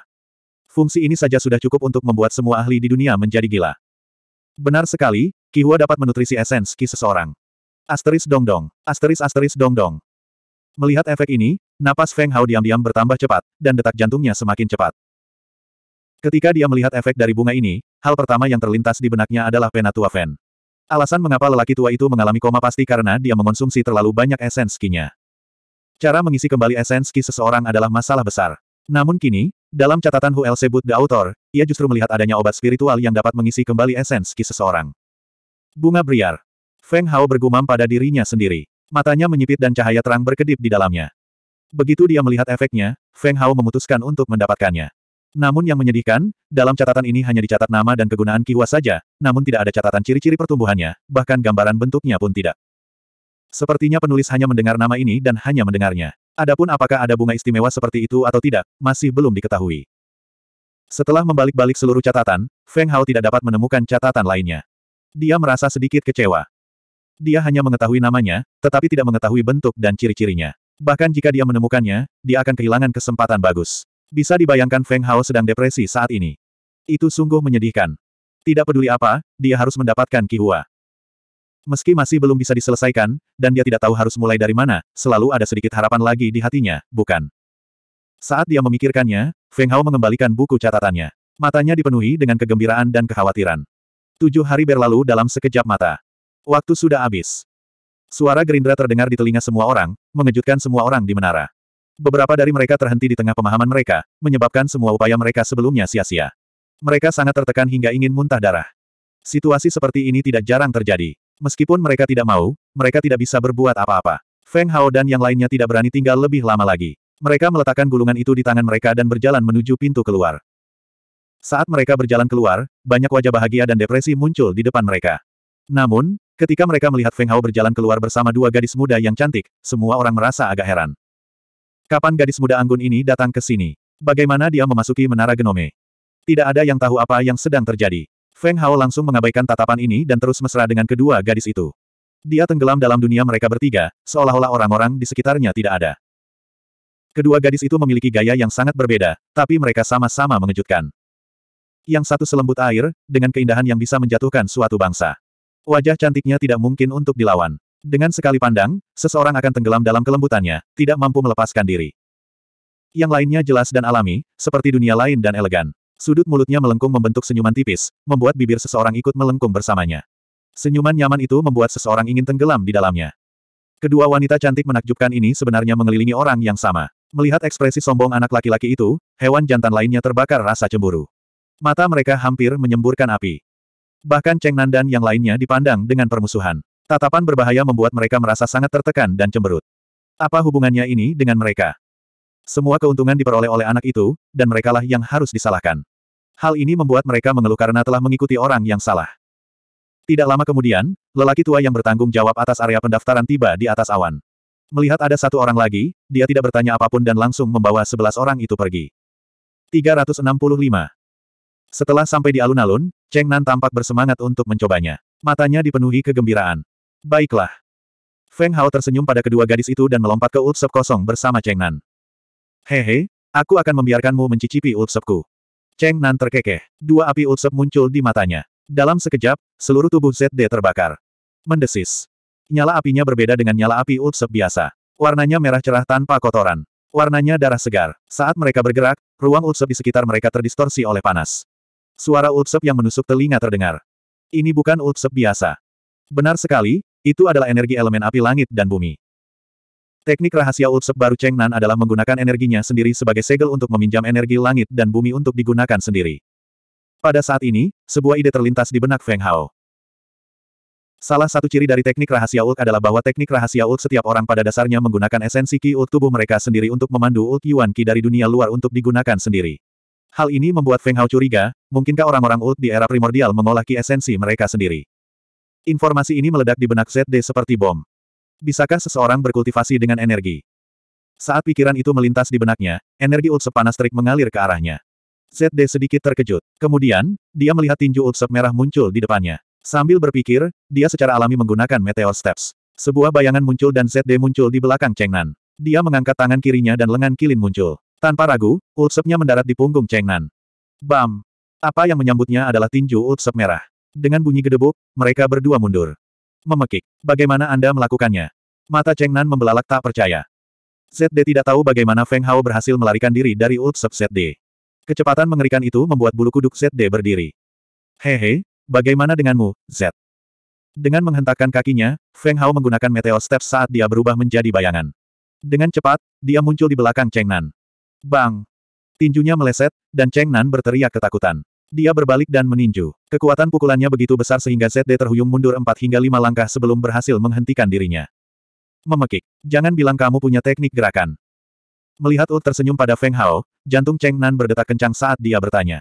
Speaker 1: Fungsi ini saja sudah cukup untuk membuat semua ahli di dunia menjadi gila. Benar sekali, Kihua dapat menutrisi esensi ki seseorang. Asteris dongdong, asteris asteris dongdong. Melihat efek ini, napas Feng Hao diam-diam bertambah cepat, dan detak jantungnya semakin cepat. Ketika dia melihat efek dari bunga ini, hal pertama yang terlintas di benaknya adalah Penatua Fen. Alasan mengapa lelaki tua itu mengalami koma pasti karena dia mengonsumsi terlalu banyak esens kinya. Cara mengisi kembali esens ki seseorang adalah masalah besar. Namun kini, dalam catatan Hu Sebut The Author, ia justru melihat adanya obat spiritual yang dapat mengisi kembali esens ki seseorang. Bunga Briar. Feng Hao bergumam pada dirinya sendiri. Matanya menyipit dan cahaya terang berkedip di dalamnya. Begitu dia melihat efeknya, Feng Hao memutuskan untuk mendapatkannya. Namun yang menyedihkan, dalam catatan ini hanya dicatat nama dan kegunaan Kiwa saja, namun tidak ada catatan ciri-ciri pertumbuhannya, bahkan gambaran bentuknya pun tidak. Sepertinya penulis hanya mendengar nama ini dan hanya mendengarnya. Adapun apakah ada bunga istimewa seperti itu atau tidak, masih belum diketahui. Setelah membalik-balik seluruh catatan, Feng Hao tidak dapat menemukan catatan lainnya. Dia merasa sedikit kecewa. Dia hanya mengetahui namanya, tetapi tidak mengetahui bentuk dan ciri-cirinya. Bahkan jika dia menemukannya, dia akan kehilangan kesempatan bagus. Bisa dibayangkan Feng Hao sedang depresi saat ini. Itu sungguh menyedihkan. Tidak peduli apa, dia harus mendapatkan Kihua. Meski masih belum bisa diselesaikan, dan dia tidak tahu harus mulai dari mana, selalu ada sedikit harapan lagi di hatinya, bukan? Saat dia memikirkannya, Feng Hao mengembalikan buku catatannya. Matanya dipenuhi dengan kegembiraan dan kekhawatiran. Tujuh hari berlalu dalam sekejap mata. Waktu sudah habis. Suara gerindra terdengar di telinga semua orang, mengejutkan semua orang di menara. Beberapa dari mereka terhenti di tengah pemahaman mereka, menyebabkan semua upaya mereka sebelumnya sia-sia. Mereka sangat tertekan hingga ingin muntah darah. Situasi seperti ini tidak jarang terjadi. Meskipun mereka tidak mau, mereka tidak bisa berbuat apa-apa. Feng Hao dan yang lainnya tidak berani tinggal lebih lama lagi. Mereka meletakkan gulungan itu di tangan mereka dan berjalan menuju pintu keluar. Saat mereka berjalan keluar, banyak wajah bahagia dan depresi muncul di depan mereka. Namun, ketika mereka melihat Feng Hao berjalan keluar bersama dua gadis muda yang cantik, semua orang merasa agak heran. Kapan gadis muda anggun ini datang ke sini? Bagaimana dia memasuki menara genome? Tidak ada yang tahu apa yang sedang terjadi. Feng Hao langsung mengabaikan tatapan ini dan terus mesra dengan kedua gadis itu. Dia tenggelam dalam dunia mereka bertiga, seolah-olah orang-orang di sekitarnya tidak ada. Kedua gadis itu memiliki gaya yang sangat berbeda, tapi mereka sama-sama mengejutkan. Yang satu selembut air, dengan keindahan yang bisa menjatuhkan suatu bangsa. Wajah cantiknya tidak mungkin untuk dilawan. Dengan sekali pandang, seseorang akan tenggelam dalam kelembutannya, tidak mampu melepaskan diri. Yang lainnya jelas dan alami, seperti dunia lain dan elegan. Sudut mulutnya melengkung membentuk senyuman tipis, membuat bibir seseorang ikut melengkung bersamanya. Senyuman nyaman itu membuat seseorang ingin tenggelam di dalamnya. Kedua wanita cantik menakjubkan ini sebenarnya mengelilingi orang yang sama. Melihat ekspresi sombong anak laki-laki itu, hewan jantan lainnya terbakar rasa cemburu. Mata mereka hampir menyemburkan api. Bahkan Cheng Nandan yang lainnya dipandang dengan permusuhan. Tatapan berbahaya membuat mereka merasa sangat tertekan dan cemberut. Apa hubungannya ini dengan mereka? Semua keuntungan diperoleh oleh anak itu, dan merekalah yang harus disalahkan. Hal ini membuat mereka mengeluh karena telah mengikuti orang yang salah. Tidak lama kemudian, lelaki tua yang bertanggung jawab atas area pendaftaran tiba di atas awan. Melihat ada satu orang lagi, dia tidak bertanya apapun dan langsung membawa sebelas orang itu pergi. 365. Setelah sampai di alun-alun, Cheng Nan tampak bersemangat untuk mencobanya. Matanya dipenuhi kegembiraan. Baiklah. Feng Hao tersenyum pada kedua gadis itu dan melompat ke ulsep kosong bersama Cheng Nan. Hehe, aku akan membiarkanmu mencicipi ulsepku. Cheng Nan terkekeh. Dua api ulsep muncul di matanya. Dalam sekejap, seluruh tubuh ZD terbakar. Mendesis. Nyala apinya berbeda dengan nyala api ulsep biasa. Warnanya merah cerah tanpa kotoran. Warnanya darah segar. Saat mereka bergerak, ruang ulsep di sekitar mereka terdistorsi oleh panas. Suara ulsep yang menusuk telinga terdengar. Ini bukan ulsep biasa. Benar sekali, itu adalah energi elemen api langit dan bumi. Teknik rahasia Ulsep baru Cheng Nan adalah menggunakan energinya sendiri sebagai segel untuk meminjam energi langit dan bumi untuk digunakan sendiri. Pada saat ini, sebuah ide terlintas di benak Feng Hao. Salah satu ciri dari teknik rahasia ult adalah bahwa teknik rahasia ult setiap orang pada dasarnya menggunakan esensi Qi ult tubuh mereka sendiri untuk memandu ult Yuan Qi dari dunia luar untuk digunakan sendiri. Hal ini membuat Feng Hao curiga, mungkinkah orang-orang ult di era primordial mengolah Qi esensi mereka sendiri. Informasi ini meledak di benak ZD seperti bom. Bisakah seseorang berkultivasi dengan energi? Saat pikiran itu melintas di benaknya, energi ulsep panas terik mengalir ke arahnya. ZD sedikit terkejut. Kemudian, dia melihat tinju ulsep merah muncul di depannya. Sambil berpikir, dia secara alami menggunakan meteor steps. Sebuah bayangan muncul dan ZD muncul di belakang Chengnan. Dia mengangkat tangan kirinya dan lengan kilin muncul. Tanpa ragu, ulsepnya mendarat di punggung Chengnan. Bam! Apa yang menyambutnya adalah tinju ulsep merah. Dengan bunyi gedebuk, mereka berdua mundur. Memekik. Bagaimana Anda melakukannya? Mata Cheng Nan membelalak tak percaya. ZD tidak tahu bagaimana Feng Hao berhasil melarikan diri dari ult Sub ZD. Kecepatan mengerikan itu membuat bulu kuduk ZD berdiri. Hehe, bagaimana denganmu, Z? Dengan menghentakkan kakinya, Feng Hao menggunakan meteor step saat dia berubah menjadi bayangan. Dengan cepat, dia muncul di belakang Cheng Nan. Bang! Tinjunya meleset, dan Cheng Nan berteriak ketakutan. Dia berbalik dan meninju. Kekuatan pukulannya begitu besar sehingga ZD terhuyung mundur 4 hingga 5 langkah sebelum berhasil menghentikan dirinya. Memekik. Jangan bilang kamu punya teknik gerakan. Melihat Ut tersenyum pada Feng Hao, jantung Cheng Nan berdetak kencang saat dia bertanya.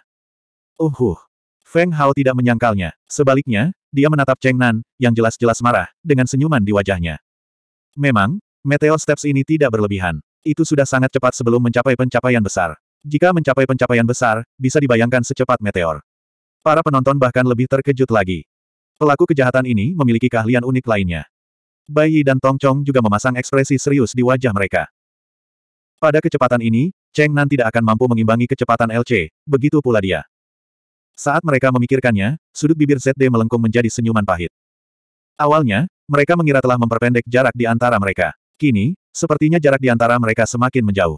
Speaker 1: Uhuh. Feng Hao tidak menyangkalnya. Sebaliknya, dia menatap Cheng Nan, yang jelas-jelas marah, dengan senyuman di wajahnya. Memang, Meteor Steps ini tidak berlebihan. Itu sudah sangat cepat sebelum mencapai pencapaian besar. Jika mencapai pencapaian besar, bisa dibayangkan secepat meteor. Para penonton bahkan lebih terkejut lagi. Pelaku kejahatan ini memiliki keahlian unik lainnya. Bayi dan Tong Chong juga memasang ekspresi serius di wajah mereka. Pada kecepatan ini, Cheng Nan tidak akan mampu mengimbangi kecepatan LC, begitu pula dia. Saat mereka memikirkannya, sudut bibir ZD melengkung menjadi senyuman pahit. Awalnya, mereka mengira telah memperpendek jarak di antara mereka. Kini, sepertinya jarak di antara mereka semakin menjauh.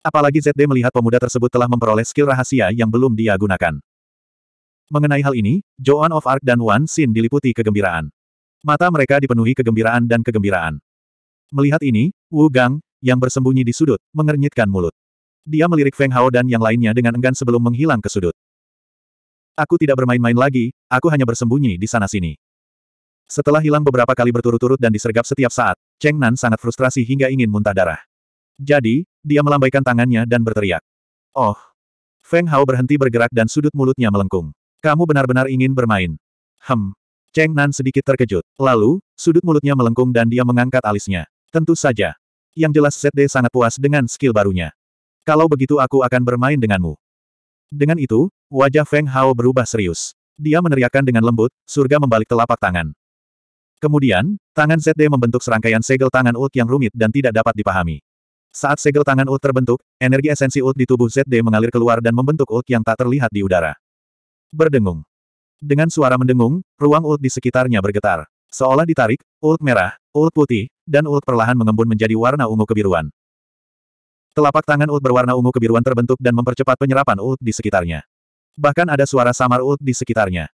Speaker 1: Apalagi ZD melihat pemuda tersebut telah memperoleh skill rahasia yang belum dia gunakan. Mengenai hal ini, Joan of Arc dan Wan Xin diliputi kegembiraan. Mata mereka dipenuhi kegembiraan dan kegembiraan. Melihat ini, Wu Gang, yang bersembunyi di sudut, mengernyitkan mulut. Dia melirik Feng Hao dan yang lainnya dengan enggan sebelum menghilang ke sudut. Aku tidak bermain-main lagi, aku hanya bersembunyi di sana-sini. Setelah hilang beberapa kali berturut-turut dan disergap setiap saat, Cheng Nan sangat frustrasi hingga ingin muntah darah. Jadi, dia melambaikan tangannya dan berteriak. Oh! Feng Hao berhenti bergerak dan sudut mulutnya melengkung. Kamu benar-benar ingin bermain. Hem. Cheng Nan sedikit terkejut. Lalu, sudut mulutnya melengkung dan dia mengangkat alisnya. Tentu saja. Yang jelas ZD sangat puas dengan skill barunya. Kalau begitu aku akan bermain denganmu. Dengan itu, wajah Feng Hao berubah serius. Dia meneriakkan dengan lembut, surga membalik telapak tangan. Kemudian, tangan ZD membentuk serangkaian segel tangan ult yang rumit dan tidak dapat dipahami. Saat segel tangan Ult terbentuk, energi esensi Ult di tubuh ZD mengalir keluar dan membentuk Ult yang tak terlihat di udara. Berdengung. Dengan suara mendengung, ruang Ult di sekitarnya bergetar. Seolah ditarik, Ult merah, Ult putih, dan Ult perlahan mengembun menjadi warna ungu kebiruan. Telapak tangan Ult berwarna ungu kebiruan terbentuk dan mempercepat penyerapan Ult di sekitarnya. Bahkan ada suara samar Ult di sekitarnya.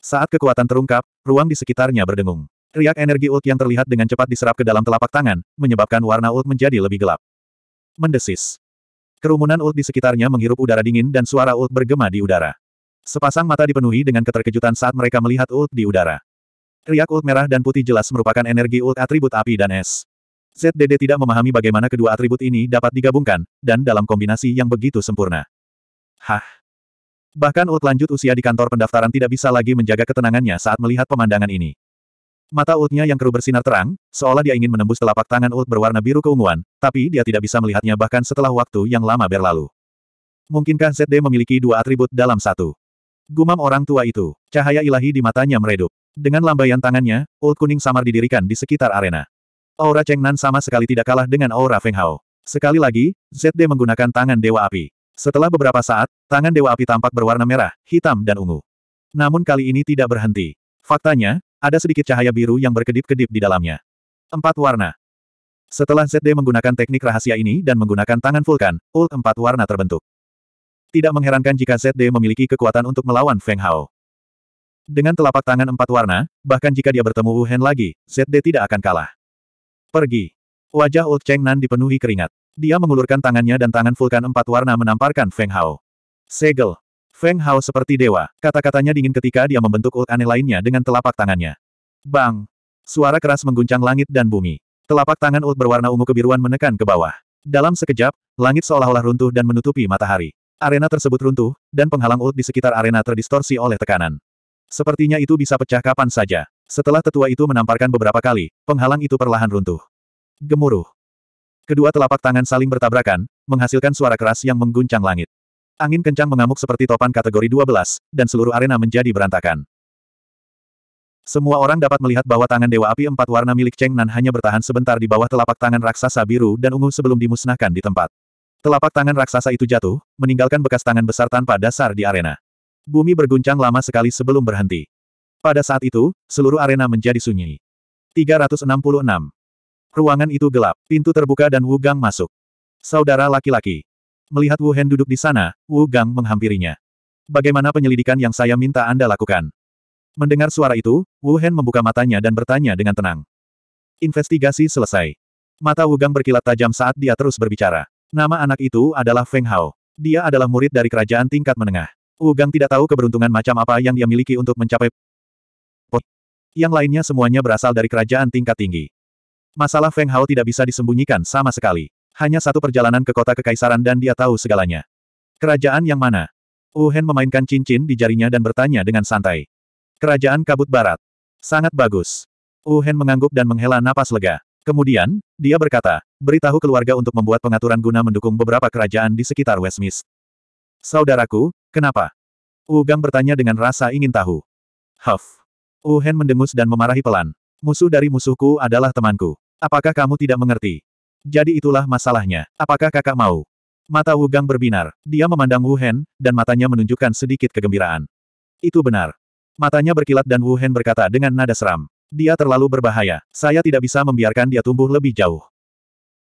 Speaker 1: Saat kekuatan terungkap, ruang di sekitarnya berdengung. Riak energi ult yang terlihat dengan cepat diserap ke dalam telapak tangan, menyebabkan warna ult menjadi lebih gelap. Mendesis. Kerumunan ult di sekitarnya menghirup udara dingin dan suara ult bergema di udara. Sepasang mata dipenuhi dengan keterkejutan saat mereka melihat ult di udara. Riak ult merah dan putih jelas merupakan energi ult atribut api dan es. ZDD tidak memahami bagaimana kedua atribut ini dapat digabungkan, dan dalam kombinasi yang begitu sempurna. Hah. Bahkan ult lanjut usia di kantor pendaftaran tidak bisa lagi menjaga ketenangannya saat melihat pemandangan ini. Mata Ultnya yang keruh bersinar terang, seolah dia ingin menembus telapak tangan Ult berwarna biru keunguan, tapi dia tidak bisa melihatnya bahkan setelah waktu yang lama berlalu. Mungkinkah ZD memiliki dua atribut dalam satu? Gumam orang tua itu, cahaya ilahi di matanya meredup. Dengan lambaian tangannya, Ult kuning samar didirikan di sekitar arena. Aura Chengnan sama sekali tidak kalah dengan aura Feng Hao. Sekali lagi, ZD menggunakan tangan Dewa Api. Setelah beberapa saat, tangan Dewa Api tampak berwarna merah, hitam dan ungu. Namun kali ini tidak berhenti. Faktanya, ada sedikit cahaya biru yang berkedip-kedip di dalamnya. Empat warna. Setelah ZD menggunakan teknik rahasia ini dan menggunakan tangan Vulkan, ult empat warna terbentuk. Tidak mengherankan jika ZD memiliki kekuatan untuk melawan Feng Hao. Dengan telapak tangan empat warna, bahkan jika dia bertemu Wu Hen lagi, ZD tidak akan kalah. Pergi. Wajah Old Cheng Nan dipenuhi keringat. Dia mengulurkan tangannya dan tangan Vulkan empat warna menamparkan Feng Hao. Segel. Feng Hao seperti dewa, kata-katanya dingin ketika dia membentuk ult aneh lainnya dengan telapak tangannya. Bang! Suara keras mengguncang langit dan bumi. Telapak tangan ult berwarna ungu kebiruan menekan ke bawah. Dalam sekejap, langit seolah-olah runtuh dan menutupi matahari. Arena tersebut runtuh, dan penghalang ult di sekitar arena terdistorsi oleh tekanan. Sepertinya itu bisa pecah kapan saja. Setelah tetua itu menamparkan beberapa kali, penghalang itu perlahan runtuh. Gemuruh. Kedua telapak tangan saling bertabrakan, menghasilkan suara keras yang mengguncang langit. Angin kencang mengamuk seperti topan kategori 12, dan seluruh arena menjadi berantakan. Semua orang dapat melihat bahwa tangan Dewa Api empat warna milik Cheng Nan hanya bertahan sebentar di bawah telapak tangan raksasa biru dan ungu sebelum dimusnahkan di tempat. Telapak tangan raksasa itu jatuh, meninggalkan bekas tangan besar tanpa dasar di arena. Bumi berguncang lama sekali sebelum berhenti. Pada saat itu, seluruh arena menjadi sunyi. 366. Ruangan itu gelap, pintu terbuka dan Wugang masuk. Saudara laki-laki, Melihat Wu Hen duduk di sana, Wu Gang menghampirinya. Bagaimana penyelidikan yang saya minta Anda lakukan? Mendengar suara itu, Wu Hen membuka matanya dan bertanya dengan tenang. Investigasi selesai. Mata Wu Gang berkilat tajam saat dia terus berbicara. Nama anak itu adalah Feng Hao. Dia adalah murid dari kerajaan tingkat menengah. Wu Gang tidak tahu keberuntungan macam apa yang dia miliki untuk mencapai pot. yang lainnya semuanya berasal dari kerajaan tingkat tinggi. Masalah Feng Hao tidak bisa disembunyikan sama sekali. Hanya satu perjalanan ke kota kekaisaran dan dia tahu segalanya. Kerajaan yang mana? Uhen memainkan cincin di jarinya dan bertanya dengan santai. Kerajaan kabut barat. Sangat bagus. Uhen mengangguk dan menghela napas lega. Kemudian, dia berkata, beritahu keluarga untuk membuat pengaturan guna mendukung beberapa kerajaan di sekitar Westmist. Saudaraku, kenapa? Ugang bertanya dengan rasa ingin tahu. Huff. Uhen mendengus dan memarahi pelan. Musuh dari musuhku adalah temanku. Apakah kamu tidak mengerti? Jadi itulah masalahnya. Apakah kakak mau? Mata Wu Gang berbinar. Dia memandang Wu Hen, dan matanya menunjukkan sedikit kegembiraan. Itu benar. Matanya berkilat dan Wu Hen berkata dengan nada seram. Dia terlalu berbahaya. Saya tidak bisa membiarkan dia tumbuh lebih jauh.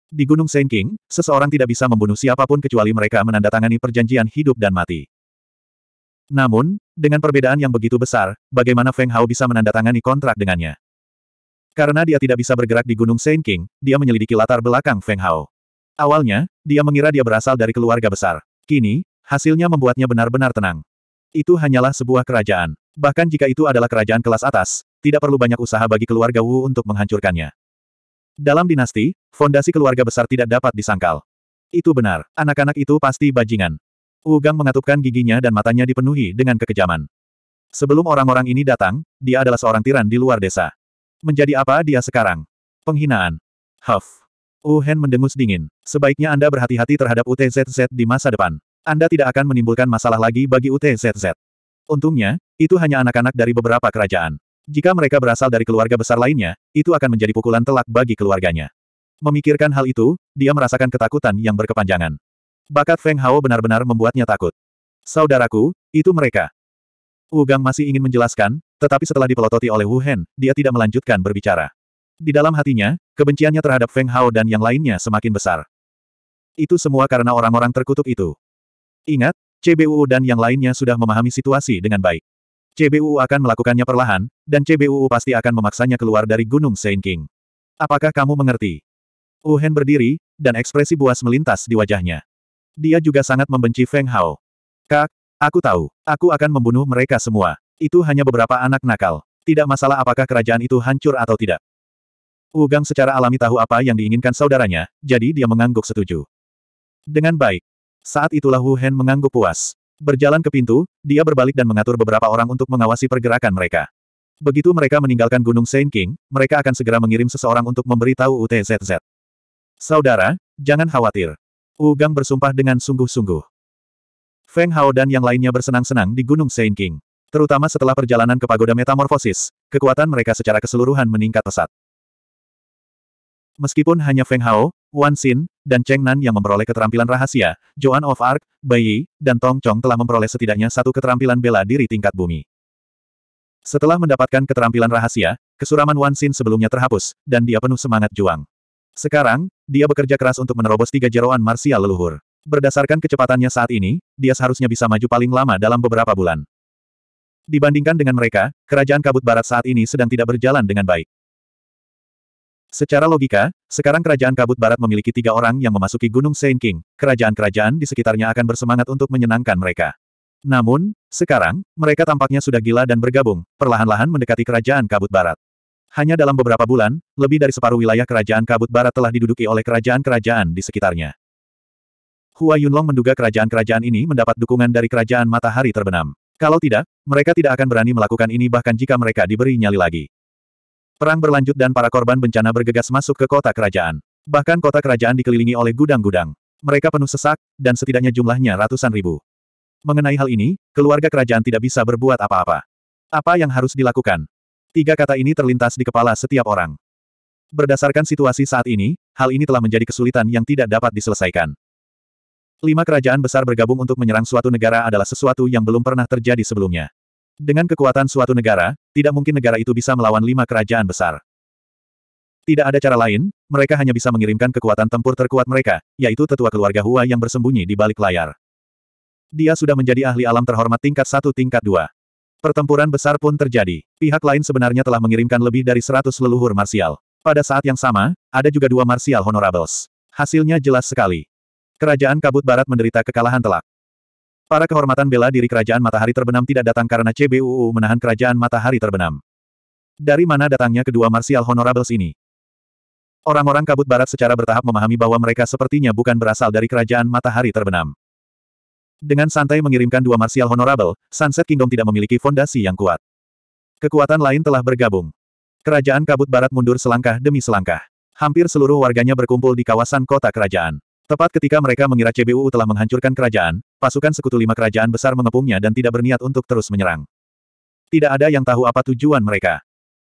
Speaker 1: Di Gunung Sengking, seseorang tidak bisa membunuh siapapun kecuali mereka menandatangani perjanjian hidup dan mati. Namun, dengan perbedaan yang begitu besar, bagaimana Feng Hao bisa menandatangani kontrak dengannya? Karena dia tidak bisa bergerak di Gunung Saint King, dia menyelidiki latar belakang Feng Hao. Awalnya, dia mengira dia berasal dari keluarga besar. Kini, hasilnya membuatnya benar-benar tenang. Itu hanyalah sebuah kerajaan. Bahkan jika itu adalah kerajaan kelas atas, tidak perlu banyak usaha bagi keluarga Wu untuk menghancurkannya. Dalam dinasti, fondasi keluarga besar tidak dapat disangkal. Itu benar, anak-anak itu pasti bajingan. Wu Gang mengatupkan giginya dan matanya dipenuhi dengan kekejaman. Sebelum orang-orang ini datang, dia adalah seorang tiran di luar desa. Menjadi apa dia sekarang? Penghinaan. Huff. Wu Hen mendengus dingin. Sebaiknya Anda berhati-hati terhadap UTZZ di masa depan. Anda tidak akan menimbulkan masalah lagi bagi UTZZ. Untungnya, itu hanya anak-anak dari beberapa kerajaan. Jika mereka berasal dari keluarga besar lainnya, itu akan menjadi pukulan telak bagi keluarganya. Memikirkan hal itu, dia merasakan ketakutan yang berkepanjangan. Bakat Feng Hao benar-benar membuatnya takut. Saudaraku, itu mereka. Wu Gang masih ingin menjelaskan, tetapi setelah dipelototi oleh Wu Hen, dia tidak melanjutkan berbicara. Di dalam hatinya, kebenciannya terhadap Feng Hao dan yang lainnya semakin besar. Itu semua karena orang-orang terkutuk itu. Ingat, CBU dan yang lainnya sudah memahami situasi dengan baik. CBU akan melakukannya perlahan, dan CBU pasti akan memaksanya keluar dari Gunung Saint King. Apakah kamu mengerti? Wu Hen berdiri, dan ekspresi buas melintas di wajahnya. Dia juga sangat membenci Feng Hao. Kak, Aku tahu. Aku akan membunuh mereka semua. Itu hanya beberapa anak nakal. Tidak masalah apakah kerajaan itu hancur atau tidak. Ugang secara alami tahu apa yang diinginkan saudaranya, jadi dia mengangguk setuju. Dengan baik. Saat itulah Wu Hen mengangguk puas. Berjalan ke pintu, dia berbalik dan mengatur beberapa orang untuk mengawasi pergerakan mereka. Begitu mereka meninggalkan Gunung Saint King, mereka akan segera mengirim seseorang untuk memberitahu UTZZ. Saudara, jangan khawatir. Ugang bersumpah dengan sungguh-sungguh. Feng Hao dan yang lainnya bersenang-senang di Gunung Saint King. Terutama setelah perjalanan ke pagoda metamorfosis, kekuatan mereka secara keseluruhan meningkat pesat. Meskipun hanya Feng Hao, Wan Xin, dan Cheng Nan yang memperoleh keterampilan rahasia, Joan of Arc, Bai Yi, dan Tong Chong telah memperoleh setidaknya satu keterampilan bela diri tingkat bumi. Setelah mendapatkan keterampilan rahasia, kesuraman Wan Xin sebelumnya terhapus, dan dia penuh semangat juang. Sekarang, dia bekerja keras untuk menerobos tiga jeroan marsial leluhur. Berdasarkan kecepatannya saat ini, dia seharusnya bisa maju paling lama dalam beberapa bulan. Dibandingkan dengan mereka, kerajaan kabut barat saat ini sedang tidak berjalan dengan baik. Secara logika, sekarang kerajaan kabut barat memiliki tiga orang yang memasuki Gunung Saint King, kerajaan-kerajaan di sekitarnya akan bersemangat untuk menyenangkan mereka. Namun, sekarang, mereka tampaknya sudah gila dan bergabung, perlahan-lahan mendekati kerajaan kabut barat. Hanya dalam beberapa bulan, lebih dari separuh wilayah kerajaan kabut barat telah diduduki oleh kerajaan-kerajaan di sekitarnya. Hua Yunlong menduga kerajaan-kerajaan ini mendapat dukungan dari kerajaan matahari terbenam. Kalau tidak, mereka tidak akan berani melakukan ini bahkan jika mereka diberi nyali lagi. Perang berlanjut dan para korban bencana bergegas masuk ke kota kerajaan. Bahkan kota kerajaan dikelilingi oleh gudang-gudang. Mereka penuh sesak, dan setidaknya jumlahnya ratusan ribu. Mengenai hal ini, keluarga kerajaan tidak bisa berbuat apa-apa. Apa yang harus dilakukan? Tiga kata ini terlintas di kepala setiap orang. Berdasarkan situasi saat ini, hal ini telah menjadi kesulitan yang tidak dapat diselesaikan. Lima kerajaan besar bergabung untuk menyerang suatu negara adalah sesuatu yang belum pernah terjadi sebelumnya. Dengan kekuatan suatu negara, tidak mungkin negara itu bisa melawan lima kerajaan besar. Tidak ada cara lain, mereka hanya bisa mengirimkan kekuatan tempur terkuat mereka, yaitu tetua keluarga Hua yang bersembunyi di balik layar. Dia sudah menjadi ahli alam terhormat tingkat satu tingkat dua. Pertempuran besar pun terjadi. Pihak lain sebenarnya telah mengirimkan lebih dari seratus leluhur marsial. Pada saat yang sama, ada juga dua marsial honorables. Hasilnya jelas sekali. Kerajaan Kabut Barat menderita kekalahan telak. Para kehormatan bela diri Kerajaan Matahari Terbenam tidak datang karena CBUU menahan Kerajaan Matahari Terbenam. Dari mana datangnya kedua Martial Honorables ini? Orang-orang Kabut Barat secara bertahap memahami bahwa mereka sepertinya bukan berasal dari Kerajaan Matahari Terbenam. Dengan santai mengirimkan dua Martial Honorable, Sunset Kingdom tidak memiliki fondasi yang kuat. Kekuatan lain telah bergabung. Kerajaan Kabut Barat mundur selangkah demi selangkah. Hampir seluruh warganya berkumpul di kawasan kota kerajaan. Tepat ketika mereka mengira CBU telah menghancurkan kerajaan, pasukan sekutu lima kerajaan besar mengepungnya dan tidak berniat untuk terus menyerang. Tidak ada yang tahu apa tujuan mereka.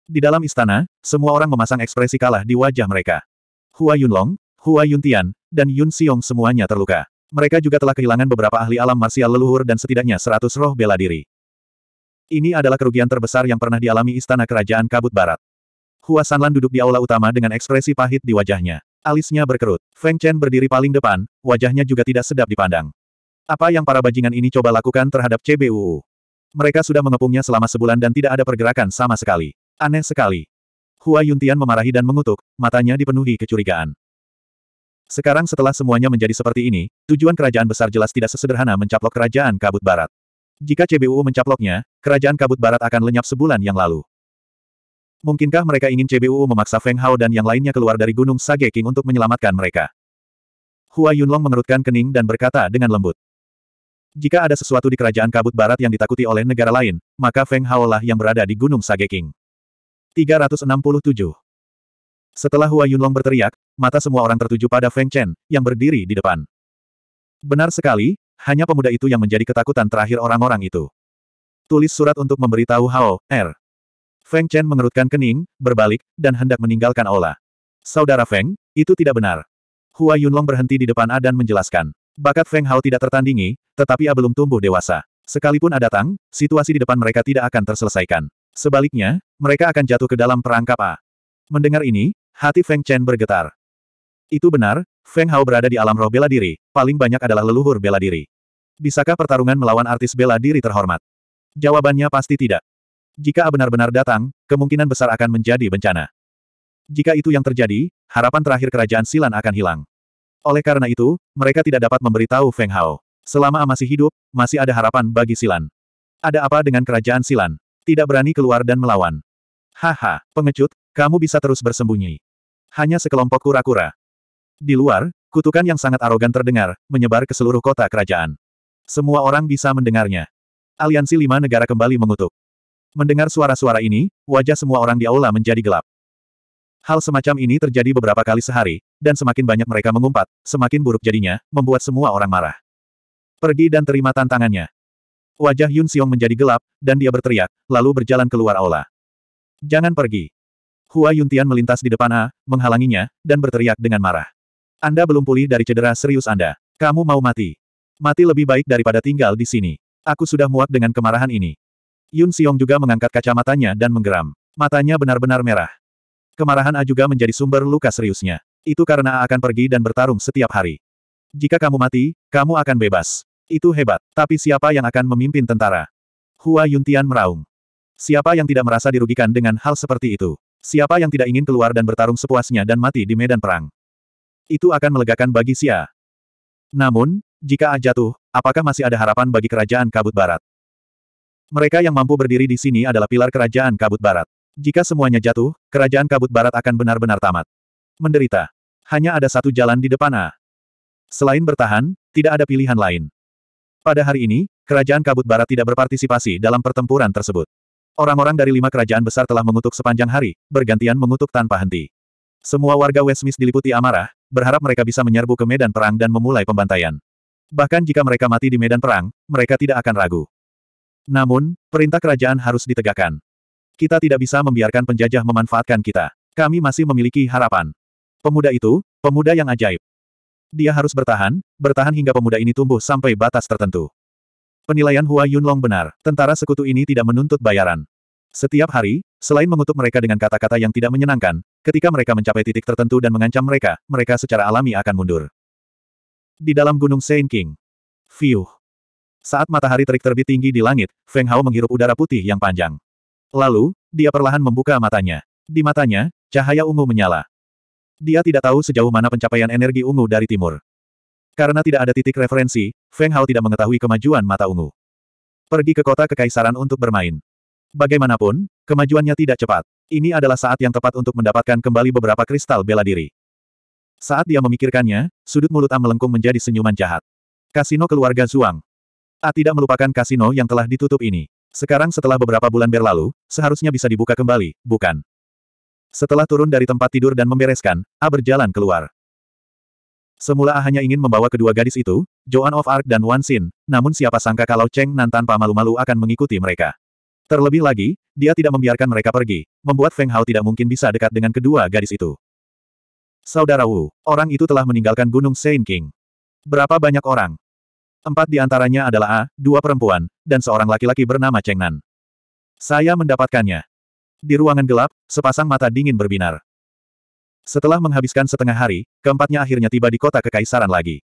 Speaker 1: Di dalam istana, semua orang memasang ekspresi kalah di wajah mereka. Hua Yunlong, Hua Yuntian, dan Yun Xiong semuanya terluka. Mereka juga telah kehilangan beberapa ahli alam marsial leluhur dan setidaknya seratus roh bela diri. Ini adalah kerugian terbesar yang pernah dialami istana kerajaan Kabut Barat. Hua Sanlan duduk di aula utama dengan ekspresi pahit di wajahnya. Alisnya berkerut. Feng Chen berdiri paling depan, wajahnya juga tidak sedap dipandang. Apa yang para bajingan ini coba lakukan terhadap CBU? Mereka sudah mengepungnya selama sebulan dan tidak ada pergerakan sama sekali. Aneh sekali. Hua Yuntian memarahi dan mengutuk, matanya dipenuhi kecurigaan. Sekarang setelah semuanya menjadi seperti ini, tujuan kerajaan besar jelas tidak sesederhana mencaplok kerajaan kabut barat. Jika CBU mencaploknya, kerajaan kabut barat akan lenyap sebulan yang lalu. Mungkinkah mereka ingin CBUU memaksa Feng Hao dan yang lainnya keluar dari Gunung Sage King untuk menyelamatkan mereka? Hua Yunlong mengerutkan kening dan berkata dengan lembut. Jika ada sesuatu di kerajaan kabut barat yang ditakuti oleh negara lain, maka Feng Hao lah yang berada di Gunung Sage King. 367. Setelah Hua Yunlong berteriak, mata semua orang tertuju pada Feng Chen, yang berdiri di depan. Benar sekali, hanya pemuda itu yang menjadi ketakutan terakhir orang-orang itu. Tulis surat untuk memberitahu Hao, R. Er. Feng Chen mengerutkan kening, berbalik, dan hendak meninggalkan aula. Saudara Feng, itu tidak benar. Hua Yunlong berhenti di depan A dan menjelaskan. Bakat Feng Hao tidak tertandingi, tetapi A belum tumbuh dewasa. Sekalipun A datang, situasi di depan mereka tidak akan terselesaikan. Sebaliknya, mereka akan jatuh ke dalam perangkap A. Mendengar ini, hati Feng Chen bergetar. Itu benar, Feng Hao berada di alam roh bela diri, paling banyak adalah leluhur bela diri. Bisakah pertarungan melawan artis bela diri terhormat? Jawabannya pasti tidak. Jika A benar-benar datang, kemungkinan besar akan menjadi bencana. Jika itu yang terjadi, harapan terakhir kerajaan Silan akan hilang. Oleh karena itu, mereka tidak dapat memberitahu Feng Hao. Selama A masih hidup, masih ada harapan bagi Silan. Ada apa dengan kerajaan Silan? Tidak berani keluar dan melawan. Haha, pengecut, kamu bisa terus bersembunyi. Hanya sekelompok kura-kura. Di luar, kutukan yang sangat arogan terdengar, menyebar ke seluruh kota kerajaan. Semua orang bisa mendengarnya. Aliansi lima negara kembali mengutuk. Mendengar suara-suara ini, wajah semua orang di aula menjadi gelap. Hal semacam ini terjadi beberapa kali sehari, dan semakin banyak mereka mengumpat, semakin buruk jadinya, membuat semua orang marah. Pergi dan terima tantangannya. Wajah Yun Xiong menjadi gelap, dan dia berteriak, lalu berjalan keluar aula. Jangan pergi. Hua Yun Tian melintas di depan A, menghalanginya, dan berteriak dengan marah. Anda belum pulih dari cedera serius Anda. Kamu mau mati. Mati lebih baik daripada tinggal di sini. Aku sudah muak dengan kemarahan ini. Yun Xiong juga mengangkat kacamatanya dan menggeram. Matanya benar-benar merah. Kemarahan A juga menjadi sumber luka seriusnya. Itu karena A akan pergi dan bertarung setiap hari. Jika kamu mati, kamu akan bebas. Itu hebat, tapi siapa yang akan memimpin tentara? Hua Yuntian meraung. Siapa yang tidak merasa dirugikan dengan hal seperti itu? Siapa yang tidak ingin keluar dan bertarung sepuasnya dan mati di medan perang? Itu akan melegakan bagi Xia. Namun, jika A jatuh, apakah masih ada harapan bagi kerajaan kabut barat? Mereka yang mampu berdiri di sini adalah pilar kerajaan kabut barat. Jika semuanya jatuh, kerajaan kabut barat akan benar-benar tamat. Menderita. Hanya ada satu jalan di depan A. Ah. Selain bertahan, tidak ada pilihan lain. Pada hari ini, kerajaan kabut barat tidak berpartisipasi dalam pertempuran tersebut. Orang-orang dari lima kerajaan besar telah mengutuk sepanjang hari, bergantian mengutuk tanpa henti. Semua warga Westmith diliputi amarah, berharap mereka bisa menyerbu ke medan perang dan memulai pembantaian. Bahkan jika mereka mati di medan perang, mereka tidak akan ragu. Namun, perintah kerajaan harus ditegakkan. Kita tidak bisa membiarkan penjajah memanfaatkan kita. Kami masih memiliki harapan. Pemuda itu, pemuda yang ajaib. Dia harus bertahan, bertahan hingga pemuda ini tumbuh sampai batas tertentu. Penilaian Hua Yunlong benar, tentara sekutu ini tidak menuntut bayaran. Setiap hari, selain mengutuk mereka dengan kata-kata yang tidak menyenangkan, ketika mereka mencapai titik tertentu dan mengancam mereka, mereka secara alami akan mundur. Di dalam Gunung Saint King. View. Saat matahari terik terbit tinggi di langit, Feng Hao menghirup udara putih yang panjang. Lalu, dia perlahan membuka matanya. Di matanya, cahaya ungu menyala. Dia tidak tahu sejauh mana pencapaian energi ungu dari timur. Karena tidak ada titik referensi, Feng Hao tidak mengetahui kemajuan mata ungu. Pergi ke kota kekaisaran untuk bermain. Bagaimanapun, kemajuannya tidak cepat. Ini adalah saat yang tepat untuk mendapatkan kembali beberapa kristal bela diri. Saat dia memikirkannya, sudut mulut Am melengkung menjadi senyuman jahat. Kasino keluarga Zhuang. A tidak melupakan kasino yang telah ditutup ini. Sekarang setelah beberapa bulan berlalu, seharusnya bisa dibuka kembali, bukan? Setelah turun dari tempat tidur dan membereskan, A berjalan keluar. Semula A hanya ingin membawa kedua gadis itu, Joan of Arc dan Wan Xin, namun siapa sangka kalau Cheng Nan tanpa malu-malu akan mengikuti mereka. Terlebih lagi, dia tidak membiarkan mereka pergi, membuat Feng Hao tidak mungkin bisa dekat dengan kedua gadis itu. Saudara Wu, orang itu telah meninggalkan Gunung Sein King. Berapa banyak orang? Empat di antaranya adalah A, dua perempuan, dan seorang laki-laki bernama Cheng Nan. Saya mendapatkannya. Di ruangan gelap, sepasang mata dingin berbinar. Setelah menghabiskan setengah hari, keempatnya akhirnya tiba di kota kekaisaran lagi.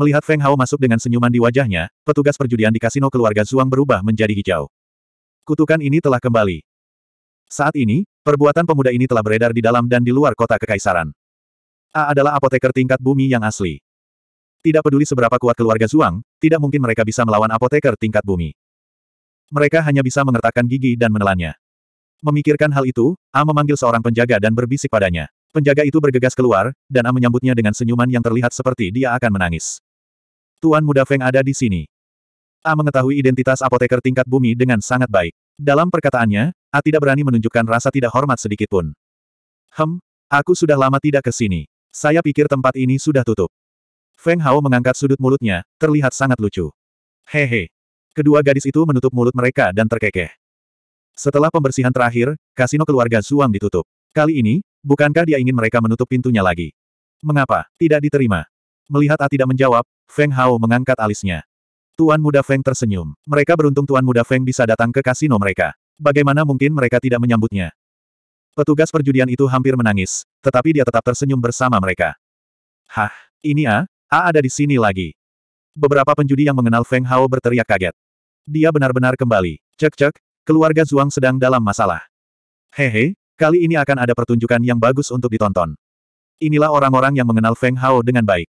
Speaker 1: Melihat Feng Hao masuk dengan senyuman di wajahnya, petugas perjudian di kasino keluarga Zhuang berubah menjadi hijau. Kutukan ini telah kembali. Saat ini, perbuatan pemuda ini telah beredar di dalam dan di luar kota kekaisaran. A adalah apoteker tingkat bumi yang asli. Tidak peduli seberapa kuat keluarga Zhuang, tidak mungkin mereka bisa melawan apoteker tingkat bumi. Mereka hanya bisa mengertakkan gigi dan menelannya. Memikirkan hal itu, A memanggil seorang penjaga dan berbisik padanya. Penjaga itu bergegas keluar, dan A menyambutnya dengan senyuman yang terlihat seperti dia akan menangis. Tuan muda Feng ada di sini. A mengetahui identitas apoteker tingkat bumi dengan sangat baik. Dalam perkataannya, A tidak berani menunjukkan rasa tidak hormat sedikitpun. Hem, aku sudah lama tidak ke sini. Saya pikir tempat ini sudah tutup. Feng Hao mengangkat sudut mulutnya, terlihat sangat lucu. Hehe. Kedua gadis itu menutup mulut mereka dan terkekeh. Setelah pembersihan terakhir, kasino keluarga Suang ditutup. Kali ini, bukankah dia ingin mereka menutup pintunya lagi? Mengapa? Tidak diterima. Melihat A tidak menjawab, Feng Hao mengangkat alisnya. Tuan muda Feng tersenyum. Mereka beruntung Tuan muda Feng bisa datang ke kasino mereka. Bagaimana mungkin mereka tidak menyambutnya? Petugas perjudian itu hampir menangis, tetapi dia tetap tersenyum bersama mereka. Hah, ini A. A ah, ada di sini lagi. Beberapa penjudi yang mengenal Feng Hao berteriak kaget. Dia benar-benar kembali. Cek-cek, keluarga Zhuang sedang dalam masalah. Hehe, kali ini akan ada pertunjukan yang bagus untuk ditonton. Inilah orang-orang yang mengenal Feng Hao dengan baik.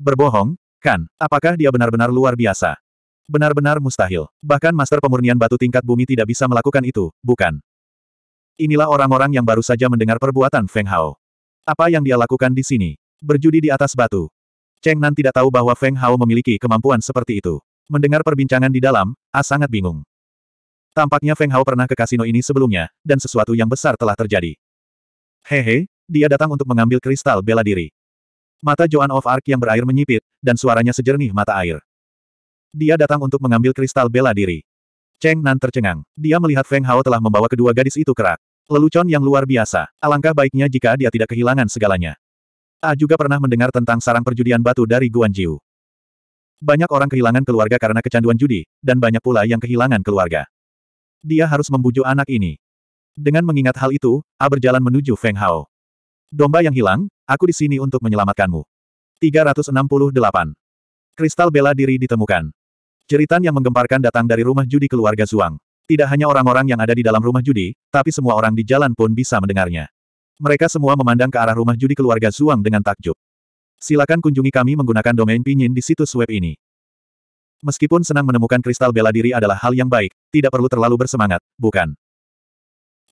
Speaker 1: Berbohong, kan? Apakah dia benar-benar luar biasa? Benar-benar mustahil. Bahkan Master Pemurnian Batu Tingkat Bumi tidak bisa melakukan itu, bukan? Inilah orang-orang yang baru saja mendengar perbuatan Feng Hao. Apa yang dia lakukan di sini? Berjudi di atas batu. Cheng Nan tidak tahu bahwa Feng Hao memiliki kemampuan seperti itu. Mendengar perbincangan di dalam, A sangat bingung. Tampaknya Feng Hao pernah ke kasino ini sebelumnya, dan sesuatu yang besar telah terjadi. Hehe, dia datang untuk mengambil kristal bela diri. Mata Joan of Arc yang berair menyipit, dan suaranya sejernih mata air. Dia datang untuk mengambil kristal bela diri. Cheng Nan tercengang. Dia melihat Feng Hao telah membawa kedua gadis itu kerak. Lelucon yang luar biasa. Alangkah baiknya jika dia tidak kehilangan segalanya. A ah juga pernah mendengar tentang sarang perjudian batu dari Guan Jiu. Banyak orang kehilangan keluarga karena kecanduan judi, dan banyak pula yang kehilangan keluarga. Dia harus membujuk anak ini. Dengan mengingat hal itu, A berjalan menuju Feng Hao. Domba yang hilang, aku di sini untuk menyelamatkanmu. 368. Kristal bela diri ditemukan. Ceritan yang menggemparkan datang dari rumah judi keluarga Zhuang. Tidak hanya orang-orang yang ada di dalam rumah judi, tapi semua orang di jalan pun bisa mendengarnya. Mereka semua memandang ke arah rumah judi keluarga Zhuang dengan takjub. Silakan kunjungi kami menggunakan domain pinyin di situs web ini. Meskipun senang menemukan kristal bela diri adalah hal yang baik, tidak perlu terlalu bersemangat, bukan?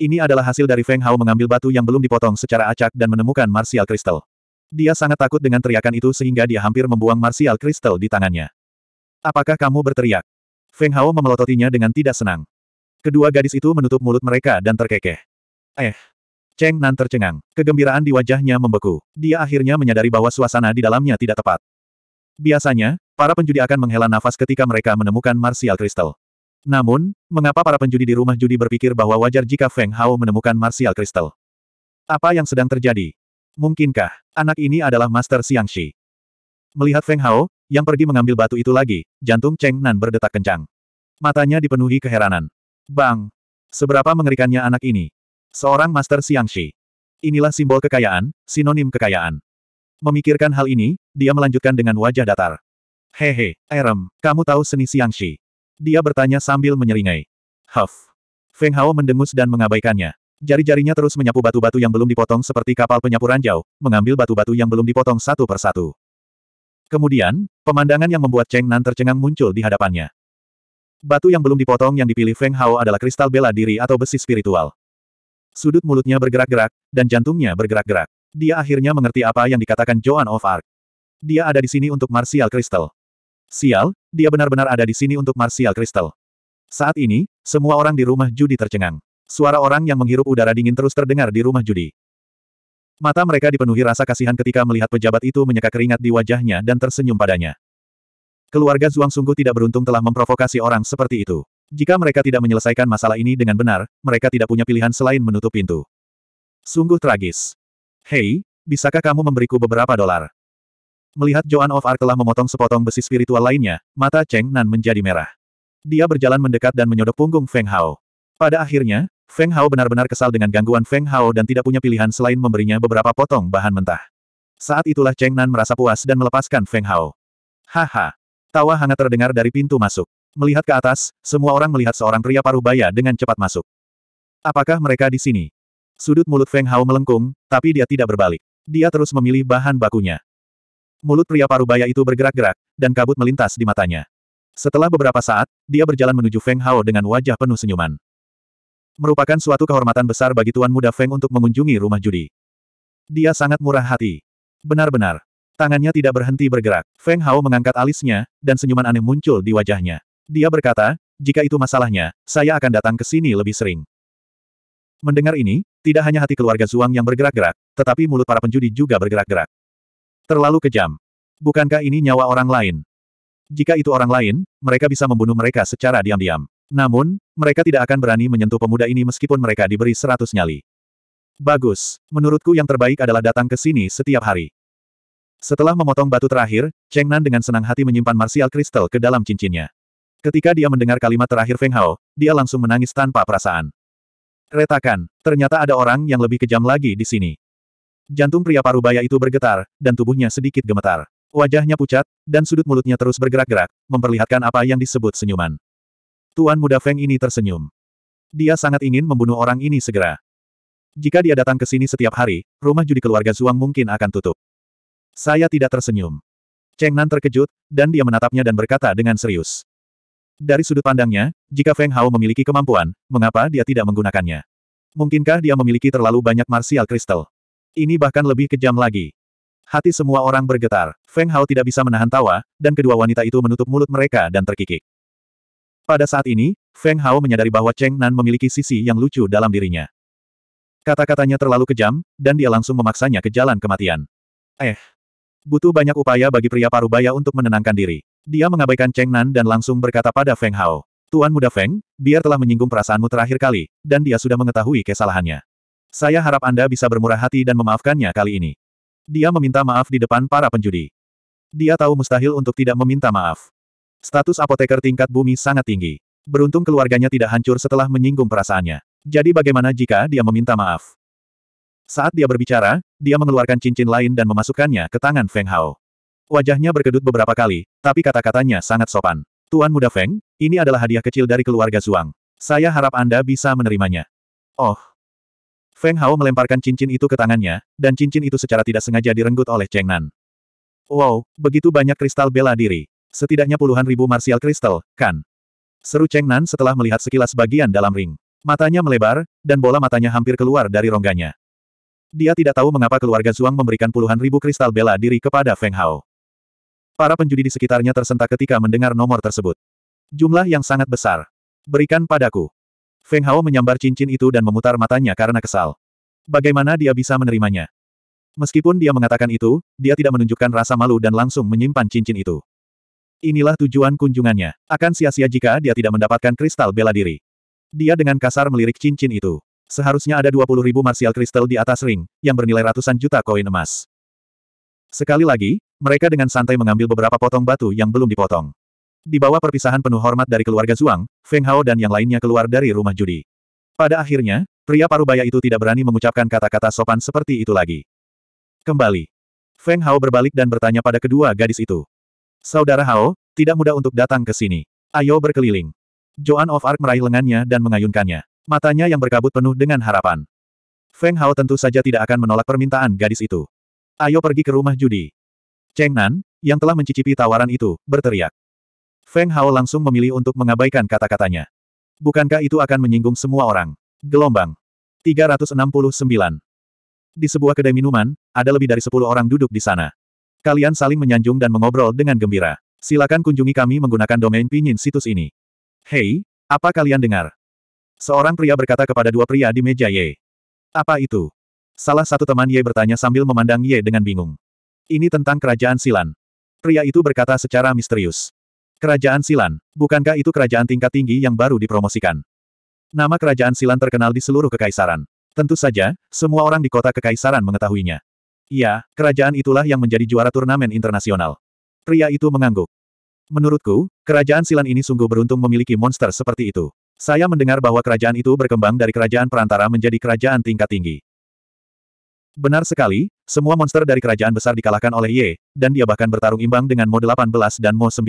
Speaker 1: Ini adalah hasil dari Feng Hao mengambil batu yang belum dipotong secara acak dan menemukan martial crystal. Dia sangat takut dengan teriakan itu sehingga dia hampir membuang martial crystal di tangannya. Apakah kamu berteriak? Feng Hao memelototinya dengan tidak senang. Kedua gadis itu menutup mulut mereka dan terkekeh. Eh, Cheng Nan tercengang. Kegembiraan di wajahnya membeku. Dia akhirnya menyadari bahwa suasana di dalamnya tidak tepat. Biasanya, para penjudi akan menghela nafas ketika mereka menemukan Martial Crystal. Namun, mengapa para penjudi di rumah judi berpikir bahwa wajar jika Feng Hao menemukan Martial Crystal? Apa yang sedang terjadi? Mungkinkah, anak ini adalah Master Xiangxi? Melihat Feng Hao, yang pergi mengambil batu itu lagi, jantung Cheng Nan berdetak kencang. Matanya dipenuhi keheranan. Bang! Seberapa mengerikannya anak ini. Seorang Master Xiangxi. Inilah simbol kekayaan, sinonim kekayaan. Memikirkan hal ini, dia melanjutkan dengan wajah datar. Hehe, Erem, kamu tahu seni Xiangxi? Dia bertanya sambil menyeringai. Huff. Feng Hao mendengus dan mengabaikannya. Jari-jarinya terus menyapu batu-batu yang belum dipotong seperti kapal penyapu ranjau, mengambil batu-batu yang belum dipotong satu persatu. Kemudian, pemandangan yang membuat Cheng Nan tercengang muncul di hadapannya. Batu yang belum dipotong yang dipilih Feng Hao adalah kristal bela diri atau besi spiritual. Sudut mulutnya bergerak-gerak, dan jantungnya bergerak-gerak. Dia akhirnya mengerti apa yang dikatakan Joan of Arc. Dia ada di sini untuk Martial Crystal. Sial, dia benar-benar ada di sini untuk Martial Crystal. Saat ini, semua orang di rumah judi tercengang. Suara orang yang menghirup udara dingin terus terdengar di rumah judi. Mata mereka dipenuhi rasa kasihan ketika melihat pejabat itu menyeka keringat di wajahnya dan tersenyum padanya. Keluarga Zhuang sungguh tidak beruntung telah memprovokasi orang seperti itu. Jika mereka tidak menyelesaikan masalah ini dengan benar, mereka tidak punya pilihan selain menutup pintu. Sungguh tragis. Hei, bisakah kamu memberiku beberapa dolar? Melihat Joan of Arc telah memotong sepotong besi spiritual lainnya, mata Cheng Nan menjadi merah. Dia berjalan mendekat dan menyodok punggung Feng Hao. Pada akhirnya, Feng Hao benar-benar kesal dengan gangguan Feng Hao dan tidak punya pilihan selain memberinya beberapa potong bahan mentah. Saat itulah Cheng Nan merasa puas dan melepaskan Feng Hao. Haha. Tawa hangat terdengar dari pintu masuk. Melihat ke atas, semua orang melihat seorang pria paruh baya dengan cepat masuk. Apakah mereka di sini? Sudut mulut Feng Hao melengkung, tapi dia tidak berbalik. Dia terus memilih bahan bakunya. Mulut pria paruh baya itu bergerak-gerak, dan kabut melintas di matanya. Setelah beberapa saat, dia berjalan menuju Feng Hao dengan wajah penuh senyuman. Merupakan suatu kehormatan besar bagi tuan muda Feng untuk mengunjungi rumah judi. Dia sangat murah hati. Benar-benar. Tangannya tidak berhenti bergerak. Feng Hao mengangkat alisnya, dan senyuman aneh muncul di wajahnya. Dia berkata, jika itu masalahnya, saya akan datang ke sini lebih sering. Mendengar ini, tidak hanya hati keluarga Zhuang yang bergerak-gerak, tetapi mulut para penjudi juga bergerak-gerak. Terlalu kejam. Bukankah ini nyawa orang lain? Jika itu orang lain, mereka bisa membunuh mereka secara diam-diam. Namun, mereka tidak akan berani menyentuh pemuda ini meskipun mereka diberi seratus nyali. Bagus, menurutku yang terbaik adalah datang ke sini setiap hari. Setelah memotong batu terakhir, Cheng Nan dengan senang hati menyimpan Martial Crystal ke dalam cincinnya. Ketika dia mendengar kalimat terakhir Feng Hao, dia langsung menangis tanpa perasaan. Retakan, ternyata ada orang yang lebih kejam lagi di sini. Jantung pria parubaya itu bergetar, dan tubuhnya sedikit gemetar. Wajahnya pucat, dan sudut mulutnya terus bergerak-gerak, memperlihatkan apa yang disebut senyuman. Tuan muda Feng ini tersenyum. Dia sangat ingin membunuh orang ini segera. Jika dia datang ke sini setiap hari, rumah judi keluarga Zhuang mungkin akan tutup. Saya tidak tersenyum. Cheng Nan terkejut, dan dia menatapnya dan berkata dengan serius. Dari sudut pandangnya, jika Feng Hao memiliki kemampuan, mengapa dia tidak menggunakannya? Mungkinkah dia memiliki terlalu banyak martial kristal? Ini bahkan lebih kejam lagi. Hati semua orang bergetar, Feng Hao tidak bisa menahan tawa, dan kedua wanita itu menutup mulut mereka dan terkikik. Pada saat ini, Feng Hao menyadari bahwa Cheng Nan memiliki sisi yang lucu dalam dirinya. Kata-katanya terlalu kejam, dan dia langsung memaksanya ke jalan kematian. Eh, Butuh banyak upaya bagi pria parubaya untuk menenangkan diri. Dia mengabaikan Cheng Nan dan langsung berkata pada Feng Hao. Tuan muda Feng, biar telah menyinggung perasaanmu terakhir kali, dan dia sudah mengetahui kesalahannya. Saya harap Anda bisa bermurah hati dan memaafkannya kali ini. Dia meminta maaf di depan para penjudi. Dia tahu mustahil untuk tidak meminta maaf. Status apoteker tingkat bumi sangat tinggi. Beruntung keluarganya tidak hancur setelah menyinggung perasaannya. Jadi bagaimana jika dia meminta maaf? Saat dia berbicara, dia mengeluarkan cincin lain dan memasukkannya ke tangan Feng Hao. Wajahnya berkedut beberapa kali, tapi kata-katanya sangat sopan. Tuan Muda Feng, ini adalah hadiah kecil dari keluarga Zhuang. Saya harap Anda bisa menerimanya. Oh. Feng Hao melemparkan cincin itu ke tangannya, dan cincin itu secara tidak sengaja direnggut oleh Cheng Nan. Wow, begitu banyak kristal bela diri. Setidaknya puluhan ribu martial kristal, kan? Seru Cheng Nan setelah melihat sekilas bagian dalam ring. Matanya melebar, dan bola matanya hampir keluar dari rongganya. Dia tidak tahu mengapa keluarga Zhuang memberikan puluhan ribu kristal bela diri kepada Feng Hao. Para penjudi di sekitarnya tersentak ketika mendengar nomor tersebut. Jumlah yang sangat besar. Berikan padaku. Feng Hao menyambar cincin itu dan memutar matanya karena kesal. Bagaimana dia bisa menerimanya? Meskipun dia mengatakan itu, dia tidak menunjukkan rasa malu dan langsung menyimpan cincin itu. Inilah tujuan kunjungannya. Akan sia-sia jika dia tidak mendapatkan kristal bela diri. Dia dengan kasar melirik cincin itu. Seharusnya ada 20 ribu martial kristal di atas ring, yang bernilai ratusan juta koin emas. Sekali lagi, mereka dengan santai mengambil beberapa potong batu yang belum dipotong. Di bawah perpisahan penuh hormat dari keluarga Zhuang, Feng Hao dan yang lainnya keluar dari rumah judi. Pada akhirnya, pria parubaya itu tidak berani mengucapkan kata-kata sopan seperti itu lagi. Kembali. Feng Hao berbalik dan bertanya pada kedua gadis itu. Saudara Hao, tidak mudah untuk datang ke sini. Ayo berkeliling. Joan of Arc meraih lengannya dan mengayunkannya. Matanya yang berkabut penuh dengan harapan. Feng Hao tentu saja tidak akan menolak permintaan gadis itu. Ayo pergi ke rumah judi. Cheng Nan, yang telah mencicipi tawaran itu, berteriak. Feng Hao langsung memilih untuk mengabaikan kata-katanya. Bukankah itu akan menyinggung semua orang? Gelombang. 369. Di sebuah kedai minuman, ada lebih dari 10 orang duduk di sana. Kalian saling menyanjung dan mengobrol dengan gembira. Silakan kunjungi kami menggunakan domain pinyin situs ini. Hei, apa kalian dengar? Seorang pria berkata kepada dua pria di meja Y. Apa itu? Salah satu teman Ye bertanya sambil memandang Ye dengan bingung. Ini tentang kerajaan Silan. Pria itu berkata secara misterius. Kerajaan Silan, bukankah itu kerajaan tingkat tinggi yang baru dipromosikan? Nama kerajaan Silan terkenal di seluruh kekaisaran. Tentu saja, semua orang di kota kekaisaran mengetahuinya. Iya, kerajaan itulah yang menjadi juara turnamen internasional. Pria itu mengangguk. Menurutku, kerajaan Silan ini sungguh beruntung memiliki monster seperti itu. Saya mendengar bahwa kerajaan itu berkembang dari kerajaan perantara menjadi kerajaan tingkat tinggi. Benar sekali, semua monster dari kerajaan besar dikalahkan oleh Ye, dan dia bahkan bertarung imbang dengan Mo 18 dan Mo 19.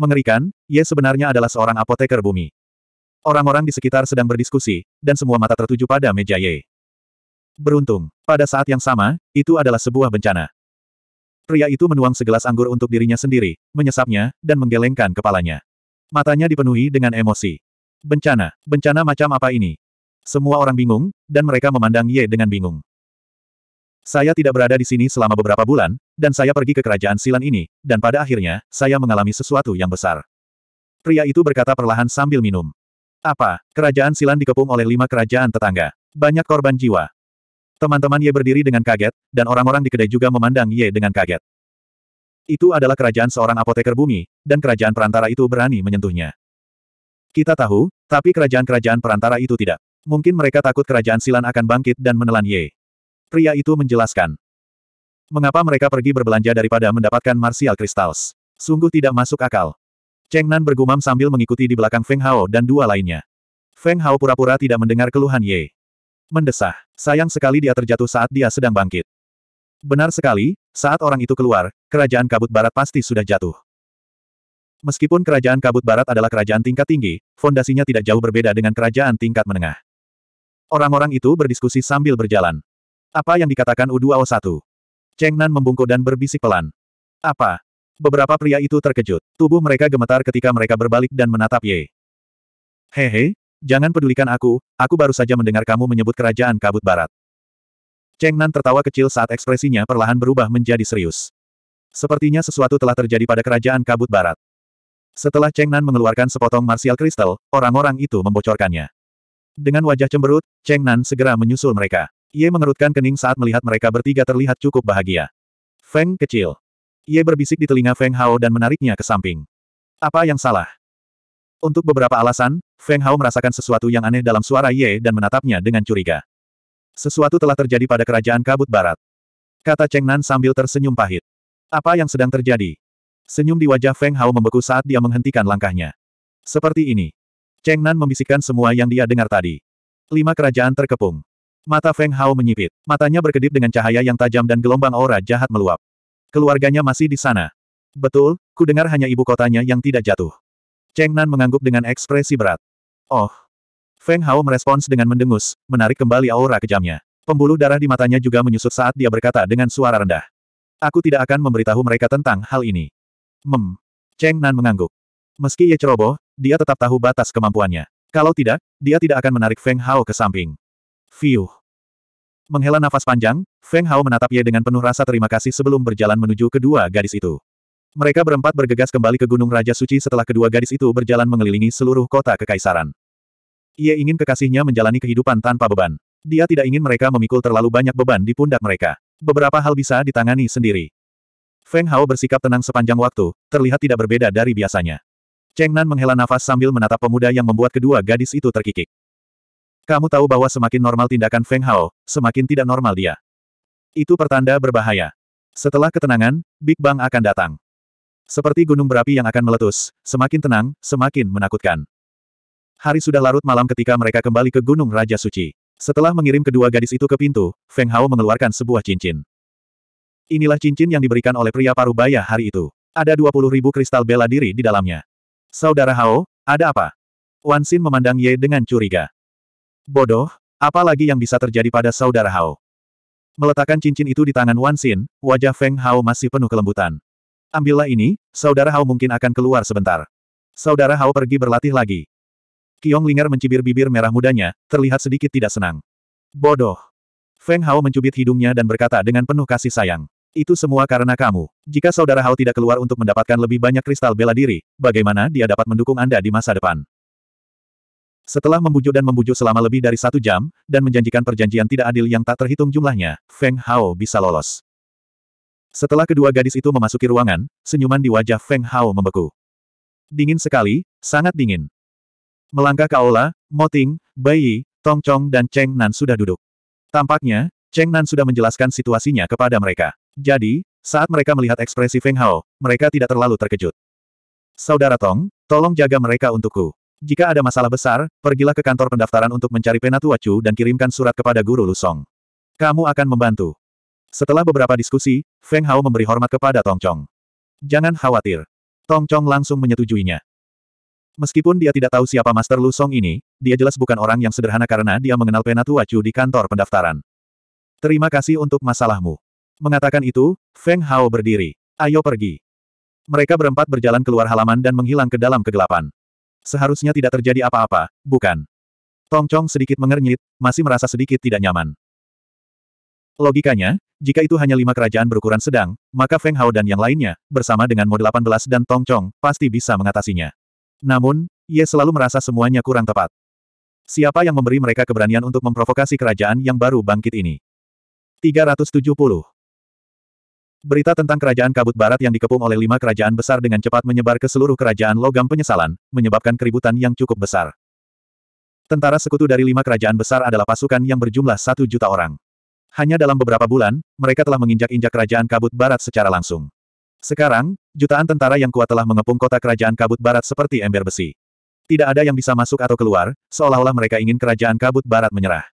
Speaker 1: Mengerikan, Ye sebenarnya adalah seorang apoteker bumi. Orang-orang di sekitar sedang berdiskusi, dan semua mata tertuju pada meja Ye. Beruntung, pada saat yang sama, itu adalah sebuah bencana. Pria itu menuang segelas anggur untuk dirinya sendiri, menyesapnya, dan menggelengkan kepalanya. Matanya dipenuhi dengan emosi. Bencana, bencana macam apa ini? Semua orang bingung, dan mereka memandang Ye dengan bingung. Saya tidak berada di sini selama beberapa bulan, dan saya pergi ke kerajaan Silan ini, dan pada akhirnya, saya mengalami sesuatu yang besar. Pria itu berkata perlahan sambil minum. Apa, kerajaan Silan dikepung oleh lima kerajaan tetangga. Banyak korban jiwa. Teman-teman Ye berdiri dengan kaget, dan orang-orang di kedai juga memandang Ye dengan kaget. Itu adalah kerajaan seorang apoteker bumi, dan kerajaan perantara itu berani menyentuhnya. Kita tahu, tapi kerajaan-kerajaan perantara itu tidak. Mungkin mereka takut kerajaan Silan akan bangkit dan menelan Ye. Pria itu menjelaskan. Mengapa mereka pergi berbelanja daripada mendapatkan Martial Crystals? Sungguh tidak masuk akal. Cheng Nan bergumam sambil mengikuti di belakang Feng Hao dan dua lainnya. Feng Hao pura-pura tidak mendengar keluhan Ye. Mendesah. Sayang sekali dia terjatuh saat dia sedang bangkit. Benar sekali, saat orang itu keluar, kerajaan kabut barat pasti sudah jatuh. Meskipun kerajaan kabut barat adalah kerajaan tingkat tinggi, fondasinya tidak jauh berbeda dengan kerajaan tingkat menengah. Orang-orang itu berdiskusi sambil berjalan. Apa yang dikatakan U2O1? Cheng Nan membungkuk dan berbisik pelan. Apa? Beberapa pria itu terkejut. Tubuh mereka gemetar ketika mereka berbalik dan menatap Ye. Hehe, jangan pedulikan aku, aku baru saja mendengar kamu menyebut kerajaan kabut barat. Cheng Nan tertawa kecil saat ekspresinya perlahan berubah menjadi serius. Sepertinya sesuatu telah terjadi pada kerajaan kabut barat. Setelah Cheng Nan mengeluarkan sepotong martial kristal, orang-orang itu membocorkannya. Dengan wajah cemberut, Cheng Nan segera menyusul mereka. Ye mengerutkan kening saat melihat mereka bertiga terlihat cukup bahagia. Feng kecil. Ye berbisik di telinga Feng Hao dan menariknya ke samping. Apa yang salah? Untuk beberapa alasan, Feng Hao merasakan sesuatu yang aneh dalam suara Ye dan menatapnya dengan curiga. Sesuatu telah terjadi pada kerajaan kabut barat. Kata Cheng Nan sambil tersenyum pahit. Apa yang sedang terjadi? Senyum di wajah Feng Hao membeku saat dia menghentikan langkahnya. Seperti ini. Cheng Nan membisikkan semua yang dia dengar tadi. Lima kerajaan terkepung. Mata Feng Hao menyipit. Matanya berkedip dengan cahaya yang tajam dan gelombang aura jahat meluap. Keluarganya masih di sana. Betul, ku dengar hanya ibu kotanya yang tidak jatuh. Cheng Nan mengangguk dengan ekspresi berat. Oh, Feng Hao merespons dengan mendengus, menarik kembali aura kejamnya. Pembuluh darah di matanya juga menyusut saat dia berkata dengan suara rendah. Aku tidak akan memberitahu mereka tentang hal ini. Mem. Cheng Nan mengangguk. Meski ia ceroboh, dia tetap tahu batas kemampuannya. Kalau tidak, dia tidak akan menarik Feng Hao ke samping. Fiuh. Menghela nafas panjang, Feng Hao menatap Ye dengan penuh rasa terima kasih sebelum berjalan menuju kedua gadis itu. Mereka berempat bergegas kembali ke Gunung Raja Suci setelah kedua gadis itu berjalan mengelilingi seluruh kota kekaisaran. Ia ingin kekasihnya menjalani kehidupan tanpa beban. Dia tidak ingin mereka memikul terlalu banyak beban di pundak mereka. Beberapa hal bisa ditangani sendiri. Feng Hao bersikap tenang sepanjang waktu, terlihat tidak berbeda dari biasanya. Cheng Nan menghela nafas sambil menatap pemuda yang membuat kedua gadis itu terkikik. Kamu tahu bahwa semakin normal tindakan Feng Hao, semakin tidak normal dia. Itu pertanda berbahaya. Setelah ketenangan, Big Bang akan datang. Seperti gunung berapi yang akan meletus, semakin tenang, semakin menakutkan. Hari sudah larut malam ketika mereka kembali ke Gunung Raja Suci. Setelah mengirim kedua gadis itu ke pintu, Feng Hao mengeluarkan sebuah cincin. Inilah cincin yang diberikan oleh pria parubaya hari itu. Ada 20 ribu kristal bela diri di dalamnya. Saudara Hao, ada apa? Wan Xin memandang Ye dengan curiga. Bodoh, apa lagi yang bisa terjadi pada saudara Hao? Meletakkan cincin itu di tangan Wan Xin, wajah Feng Hao masih penuh kelembutan. Ambillah ini, saudara Hao mungkin akan keluar sebentar. Saudara Hao pergi berlatih lagi. Kiong Linger mencibir bibir merah mudanya, terlihat sedikit tidak senang. Bodoh. Feng Hao mencubit hidungnya dan berkata dengan penuh kasih sayang. Itu semua karena kamu. Jika saudara Hao tidak keluar untuk mendapatkan lebih banyak kristal bela diri, bagaimana dia dapat mendukung Anda di masa depan? Setelah membujuk dan membujuk selama lebih dari satu jam, dan menjanjikan perjanjian tidak adil yang tak terhitung jumlahnya, Feng Hao bisa lolos. Setelah kedua gadis itu memasuki ruangan, senyuman di wajah Feng Hao membeku. Dingin sekali, sangat dingin. Melangkah ke aula, Moting, Bayi, Tong Chong dan Cheng Nan sudah duduk. Tampaknya, Cheng Nan sudah menjelaskan situasinya kepada mereka. Jadi, saat mereka melihat ekspresi Feng Hao, mereka tidak terlalu terkejut. Saudara Tong, tolong jaga mereka untukku. Jika ada masalah besar, pergilah ke kantor pendaftaran untuk mencari penatua Chu dan kirimkan surat kepada Guru Lu Song. Kamu akan membantu. Setelah beberapa diskusi, Feng Hao memberi hormat kepada Tong Chong. Jangan khawatir. Tong Chong langsung menyetujuinya. Meskipun dia tidak tahu siapa Master Lu Song ini, dia jelas bukan orang yang sederhana karena dia mengenal Penatua Chu di kantor pendaftaran. Terima kasih untuk masalahmu. Mengatakan itu, Feng Hao berdiri. Ayo pergi. Mereka berempat berjalan keluar halaman dan menghilang ke dalam kegelapan. Seharusnya tidak terjadi apa-apa, bukan? Tong Chong sedikit mengernyit, masih merasa sedikit tidak nyaman. Logikanya, jika itu hanya lima kerajaan berukuran sedang, maka Feng Hao dan yang lainnya, bersama dengan Mo 18 dan Tong Chong, pasti bisa mengatasinya. Namun, ia selalu merasa semuanya kurang tepat. Siapa yang memberi mereka keberanian untuk memprovokasi kerajaan yang baru bangkit ini? 370. Berita tentang kerajaan kabut barat yang dikepung oleh lima kerajaan besar dengan cepat menyebar ke seluruh kerajaan logam penyesalan, menyebabkan keributan yang cukup besar. Tentara sekutu dari lima kerajaan besar adalah pasukan yang berjumlah satu juta orang. Hanya dalam beberapa bulan, mereka telah menginjak-injak kerajaan kabut barat secara langsung. Sekarang, jutaan tentara yang kuat telah mengepung kota kerajaan kabut barat seperti ember besi. Tidak ada yang bisa masuk atau keluar, seolah-olah mereka ingin kerajaan kabut barat menyerah.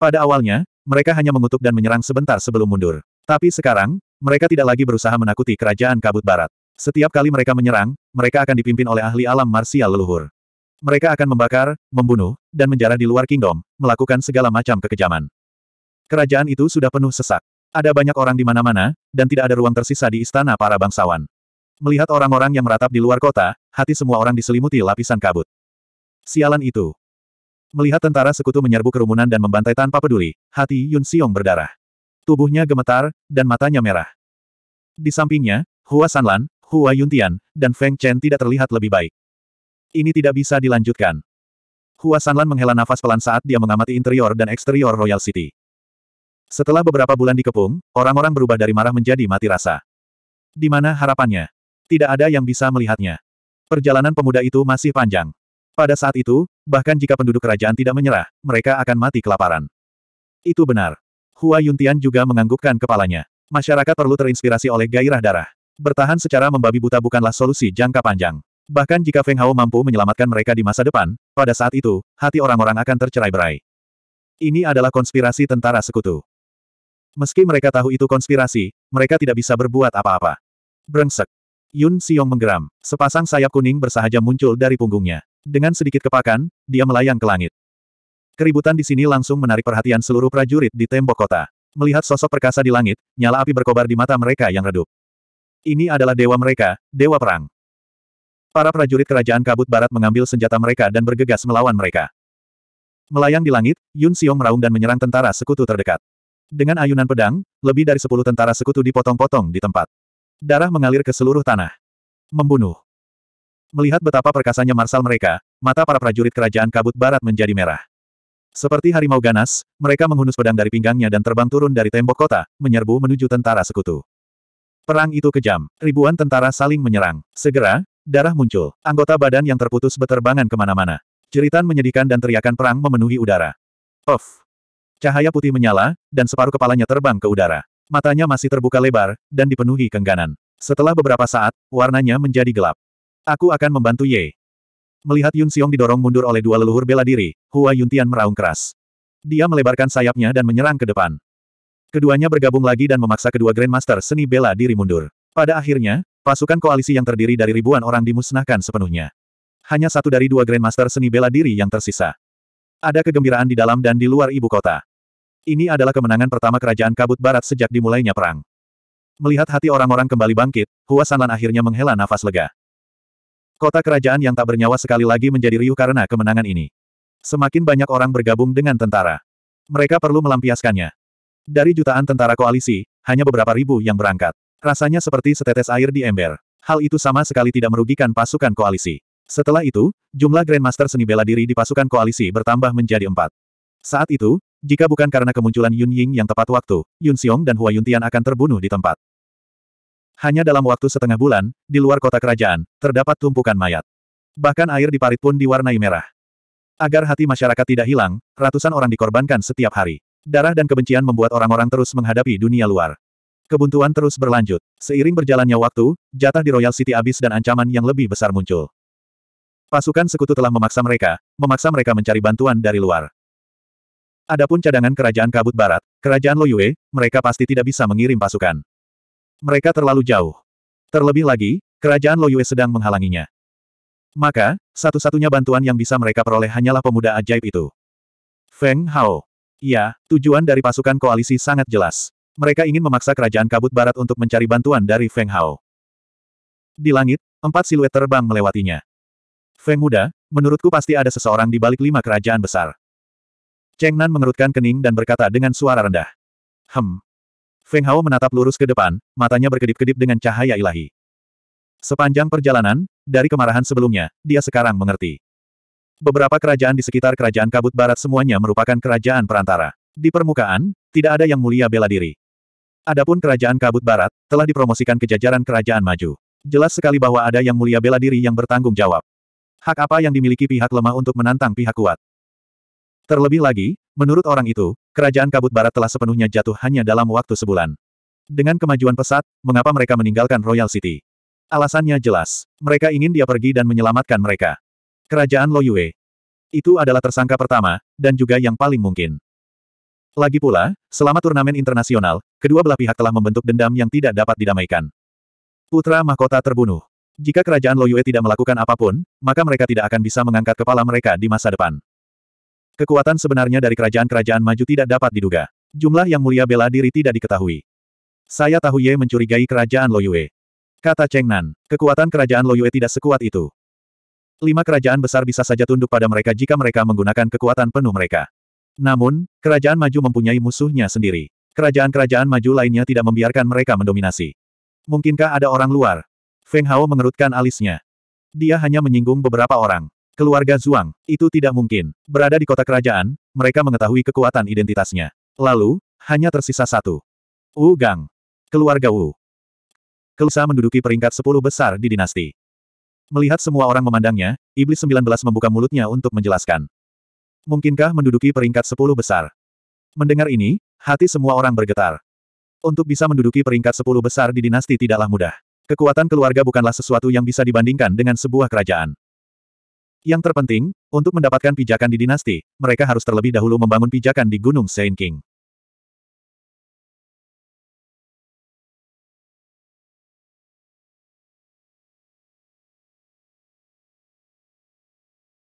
Speaker 1: Pada awalnya, mereka hanya mengutuk dan menyerang sebentar sebelum mundur. Tapi sekarang, mereka tidak lagi berusaha menakuti kerajaan kabut barat. Setiap kali mereka menyerang, mereka akan dipimpin oleh ahli alam marsial leluhur. Mereka akan membakar, membunuh, dan menjarah di luar kingdom, melakukan segala macam kekejaman. Kerajaan itu sudah penuh sesak. Ada banyak orang di mana-mana, dan tidak ada ruang tersisa di istana para bangsawan. Melihat orang-orang yang meratap di luar kota, hati semua orang diselimuti lapisan kabut. Sialan itu. Melihat tentara sekutu menyerbu kerumunan dan membantai tanpa peduli, hati Yun Xiong berdarah. Tubuhnya gemetar, dan matanya merah. Di sampingnya, Hua Sanlan, Hua Yuntian, dan Feng Chen tidak terlihat lebih baik. Ini tidak bisa dilanjutkan. Hua Sanlan menghela nafas pelan saat dia mengamati interior dan eksterior Royal City. Setelah beberapa bulan dikepung, orang-orang berubah dari marah menjadi mati rasa. Di mana harapannya? Tidak ada yang bisa melihatnya. Perjalanan pemuda itu masih panjang. Pada saat itu, bahkan jika penduduk kerajaan tidak menyerah, mereka akan mati kelaparan. Itu benar. Hua Yuntian juga menganggukkan kepalanya. Masyarakat perlu terinspirasi oleh gairah darah. Bertahan secara membabi buta bukanlah solusi jangka panjang. Bahkan jika Feng Hao mampu menyelamatkan mereka di masa depan, pada saat itu, hati orang-orang akan tercerai-berai. Ini adalah konspirasi tentara sekutu. Meski mereka tahu itu konspirasi, mereka tidak bisa berbuat apa-apa. Brengsek. Yun Xiong menggeram. Sepasang sayap kuning bersahaja muncul dari punggungnya. Dengan sedikit kepakan, dia melayang ke langit. Keributan di sini langsung menarik perhatian seluruh prajurit di tembok kota. Melihat sosok perkasa di langit, nyala api berkobar di mata mereka yang redup. Ini adalah dewa mereka, dewa perang. Para prajurit kerajaan kabut barat mengambil senjata mereka dan bergegas melawan mereka. Melayang di langit, Yun Xiong meraung dan menyerang tentara sekutu terdekat. Dengan ayunan pedang, lebih dari sepuluh tentara sekutu dipotong-potong di tempat. Darah mengalir ke seluruh tanah. Membunuh. Melihat betapa perkasanya marsal mereka, mata para prajurit kerajaan kabut barat menjadi merah. Seperti harimau ganas, mereka menghunus pedang dari pinggangnya dan terbang turun dari tembok kota, menyerbu menuju tentara sekutu. Perang itu kejam. Ribuan tentara saling menyerang. Segera, darah muncul. Anggota badan yang terputus beterbangan kemana-mana. Jeritan menyedihkan dan teriakan perang memenuhi udara. Off. Cahaya putih menyala, dan separuh kepalanya terbang ke udara. Matanya masih terbuka lebar, dan dipenuhi kengganan. Setelah beberapa saat, warnanya menjadi gelap. Aku akan membantu Ye. Melihat Yun Xiong didorong mundur oleh dua leluhur bela diri, Hua Yuntian meraung keras. Dia melebarkan sayapnya dan menyerang ke depan. Keduanya bergabung lagi dan memaksa kedua Grandmaster seni bela diri mundur. Pada akhirnya, pasukan koalisi yang terdiri dari ribuan orang dimusnahkan sepenuhnya. Hanya satu dari dua Grandmaster seni bela diri yang tersisa. Ada kegembiraan di dalam dan di luar ibu kota. Ini adalah kemenangan pertama kerajaan kabut barat sejak dimulainya perang. Melihat hati orang-orang kembali bangkit, Hua Sanlan akhirnya menghela nafas lega. Kota kerajaan yang tak bernyawa sekali lagi menjadi riuh karena kemenangan ini. Semakin banyak orang bergabung dengan tentara. Mereka perlu melampiaskannya. Dari jutaan tentara koalisi, hanya beberapa ribu yang berangkat. Rasanya seperti setetes air di ember. Hal itu sama sekali tidak merugikan pasukan koalisi. Setelah itu, jumlah Grandmaster seni bela diri di pasukan koalisi bertambah menjadi empat. Saat itu, jika bukan karena kemunculan Yun Ying yang tepat waktu, Yun Xiong dan Hua Yuntian akan terbunuh di tempat. Hanya dalam waktu setengah bulan, di luar kota kerajaan, terdapat tumpukan mayat. Bahkan air di parit pun diwarnai merah. Agar hati masyarakat tidak hilang, ratusan orang dikorbankan setiap hari. Darah dan kebencian membuat orang-orang terus menghadapi dunia luar. Kebuntuan terus berlanjut. Seiring berjalannya waktu, jatah di Royal City abis dan ancaman yang lebih besar muncul. Pasukan sekutu telah memaksa mereka, memaksa mereka mencari bantuan dari luar. Adapun cadangan kerajaan kabut barat, kerajaan Loyue, mereka pasti tidak bisa mengirim pasukan. Mereka terlalu jauh. Terlebih lagi, kerajaan Loyue sedang menghalanginya. Maka, satu-satunya bantuan yang bisa mereka peroleh hanyalah pemuda ajaib itu. Feng Hao. Ya, tujuan dari pasukan koalisi sangat jelas. Mereka ingin memaksa kerajaan kabut barat untuk mencari bantuan dari Feng Hao. Di langit, empat siluet terbang melewatinya. Feng Muda, menurutku pasti ada seseorang di balik lima kerajaan besar. Cheng Nan mengerutkan kening dan berkata dengan suara rendah. Hem. Feng Hao menatap lurus ke depan, matanya berkedip-kedip dengan cahaya ilahi. Sepanjang perjalanan, dari kemarahan sebelumnya, dia sekarang mengerti. Beberapa kerajaan di sekitar kerajaan kabut barat semuanya merupakan kerajaan perantara. Di permukaan, tidak ada yang mulia bela diri. Adapun kerajaan kabut barat, telah dipromosikan ke jajaran kerajaan maju. Jelas sekali bahwa ada yang mulia bela diri yang bertanggung jawab. Hak apa yang dimiliki pihak lemah untuk menantang pihak kuat? Terlebih lagi, menurut orang itu, kerajaan kabut barat telah sepenuhnya jatuh hanya dalam waktu sebulan. Dengan kemajuan pesat, mengapa mereka meninggalkan Royal City? Alasannya jelas. Mereka ingin dia pergi dan menyelamatkan mereka. Kerajaan Loyue. Itu adalah tersangka pertama, dan juga yang paling mungkin. Lagi pula, selama turnamen internasional, kedua belah pihak telah membentuk dendam yang tidak dapat didamaikan. Putra mahkota terbunuh. Jika kerajaan Loyue tidak melakukan apapun, maka mereka tidak akan bisa mengangkat kepala mereka di masa depan. Kekuatan sebenarnya dari kerajaan-kerajaan maju tidak dapat diduga. Jumlah yang mulia bela diri tidak diketahui. Saya tahu Ye mencurigai kerajaan Loyue. Kata Cheng Nan, kekuatan kerajaan Loyue tidak sekuat itu. Lima kerajaan besar bisa saja tunduk pada mereka jika mereka menggunakan kekuatan penuh mereka. Namun, kerajaan maju mempunyai musuhnya sendiri. Kerajaan-kerajaan maju lainnya tidak membiarkan mereka mendominasi. Mungkinkah ada orang luar? Feng Hao mengerutkan alisnya. Dia hanya menyinggung beberapa orang. Keluarga Zhuang, itu tidak mungkin. Berada di kota kerajaan, mereka mengetahui kekuatan identitasnya. Lalu, hanya tersisa satu. Wu Gang. Keluarga Wu. Kelusa menduduki peringkat sepuluh besar di dinasti. Melihat semua orang memandangnya, Iblis 19 membuka mulutnya untuk menjelaskan. Mungkinkah menduduki peringkat sepuluh besar? Mendengar ini, hati semua orang bergetar. Untuk bisa menduduki peringkat sepuluh besar di dinasti tidaklah mudah. Kekuatan keluarga bukanlah sesuatu yang bisa dibandingkan dengan sebuah kerajaan. Yang terpenting, untuk mendapatkan pijakan di dinasti, mereka harus terlebih dahulu membangun pijakan di Gunung Saint King.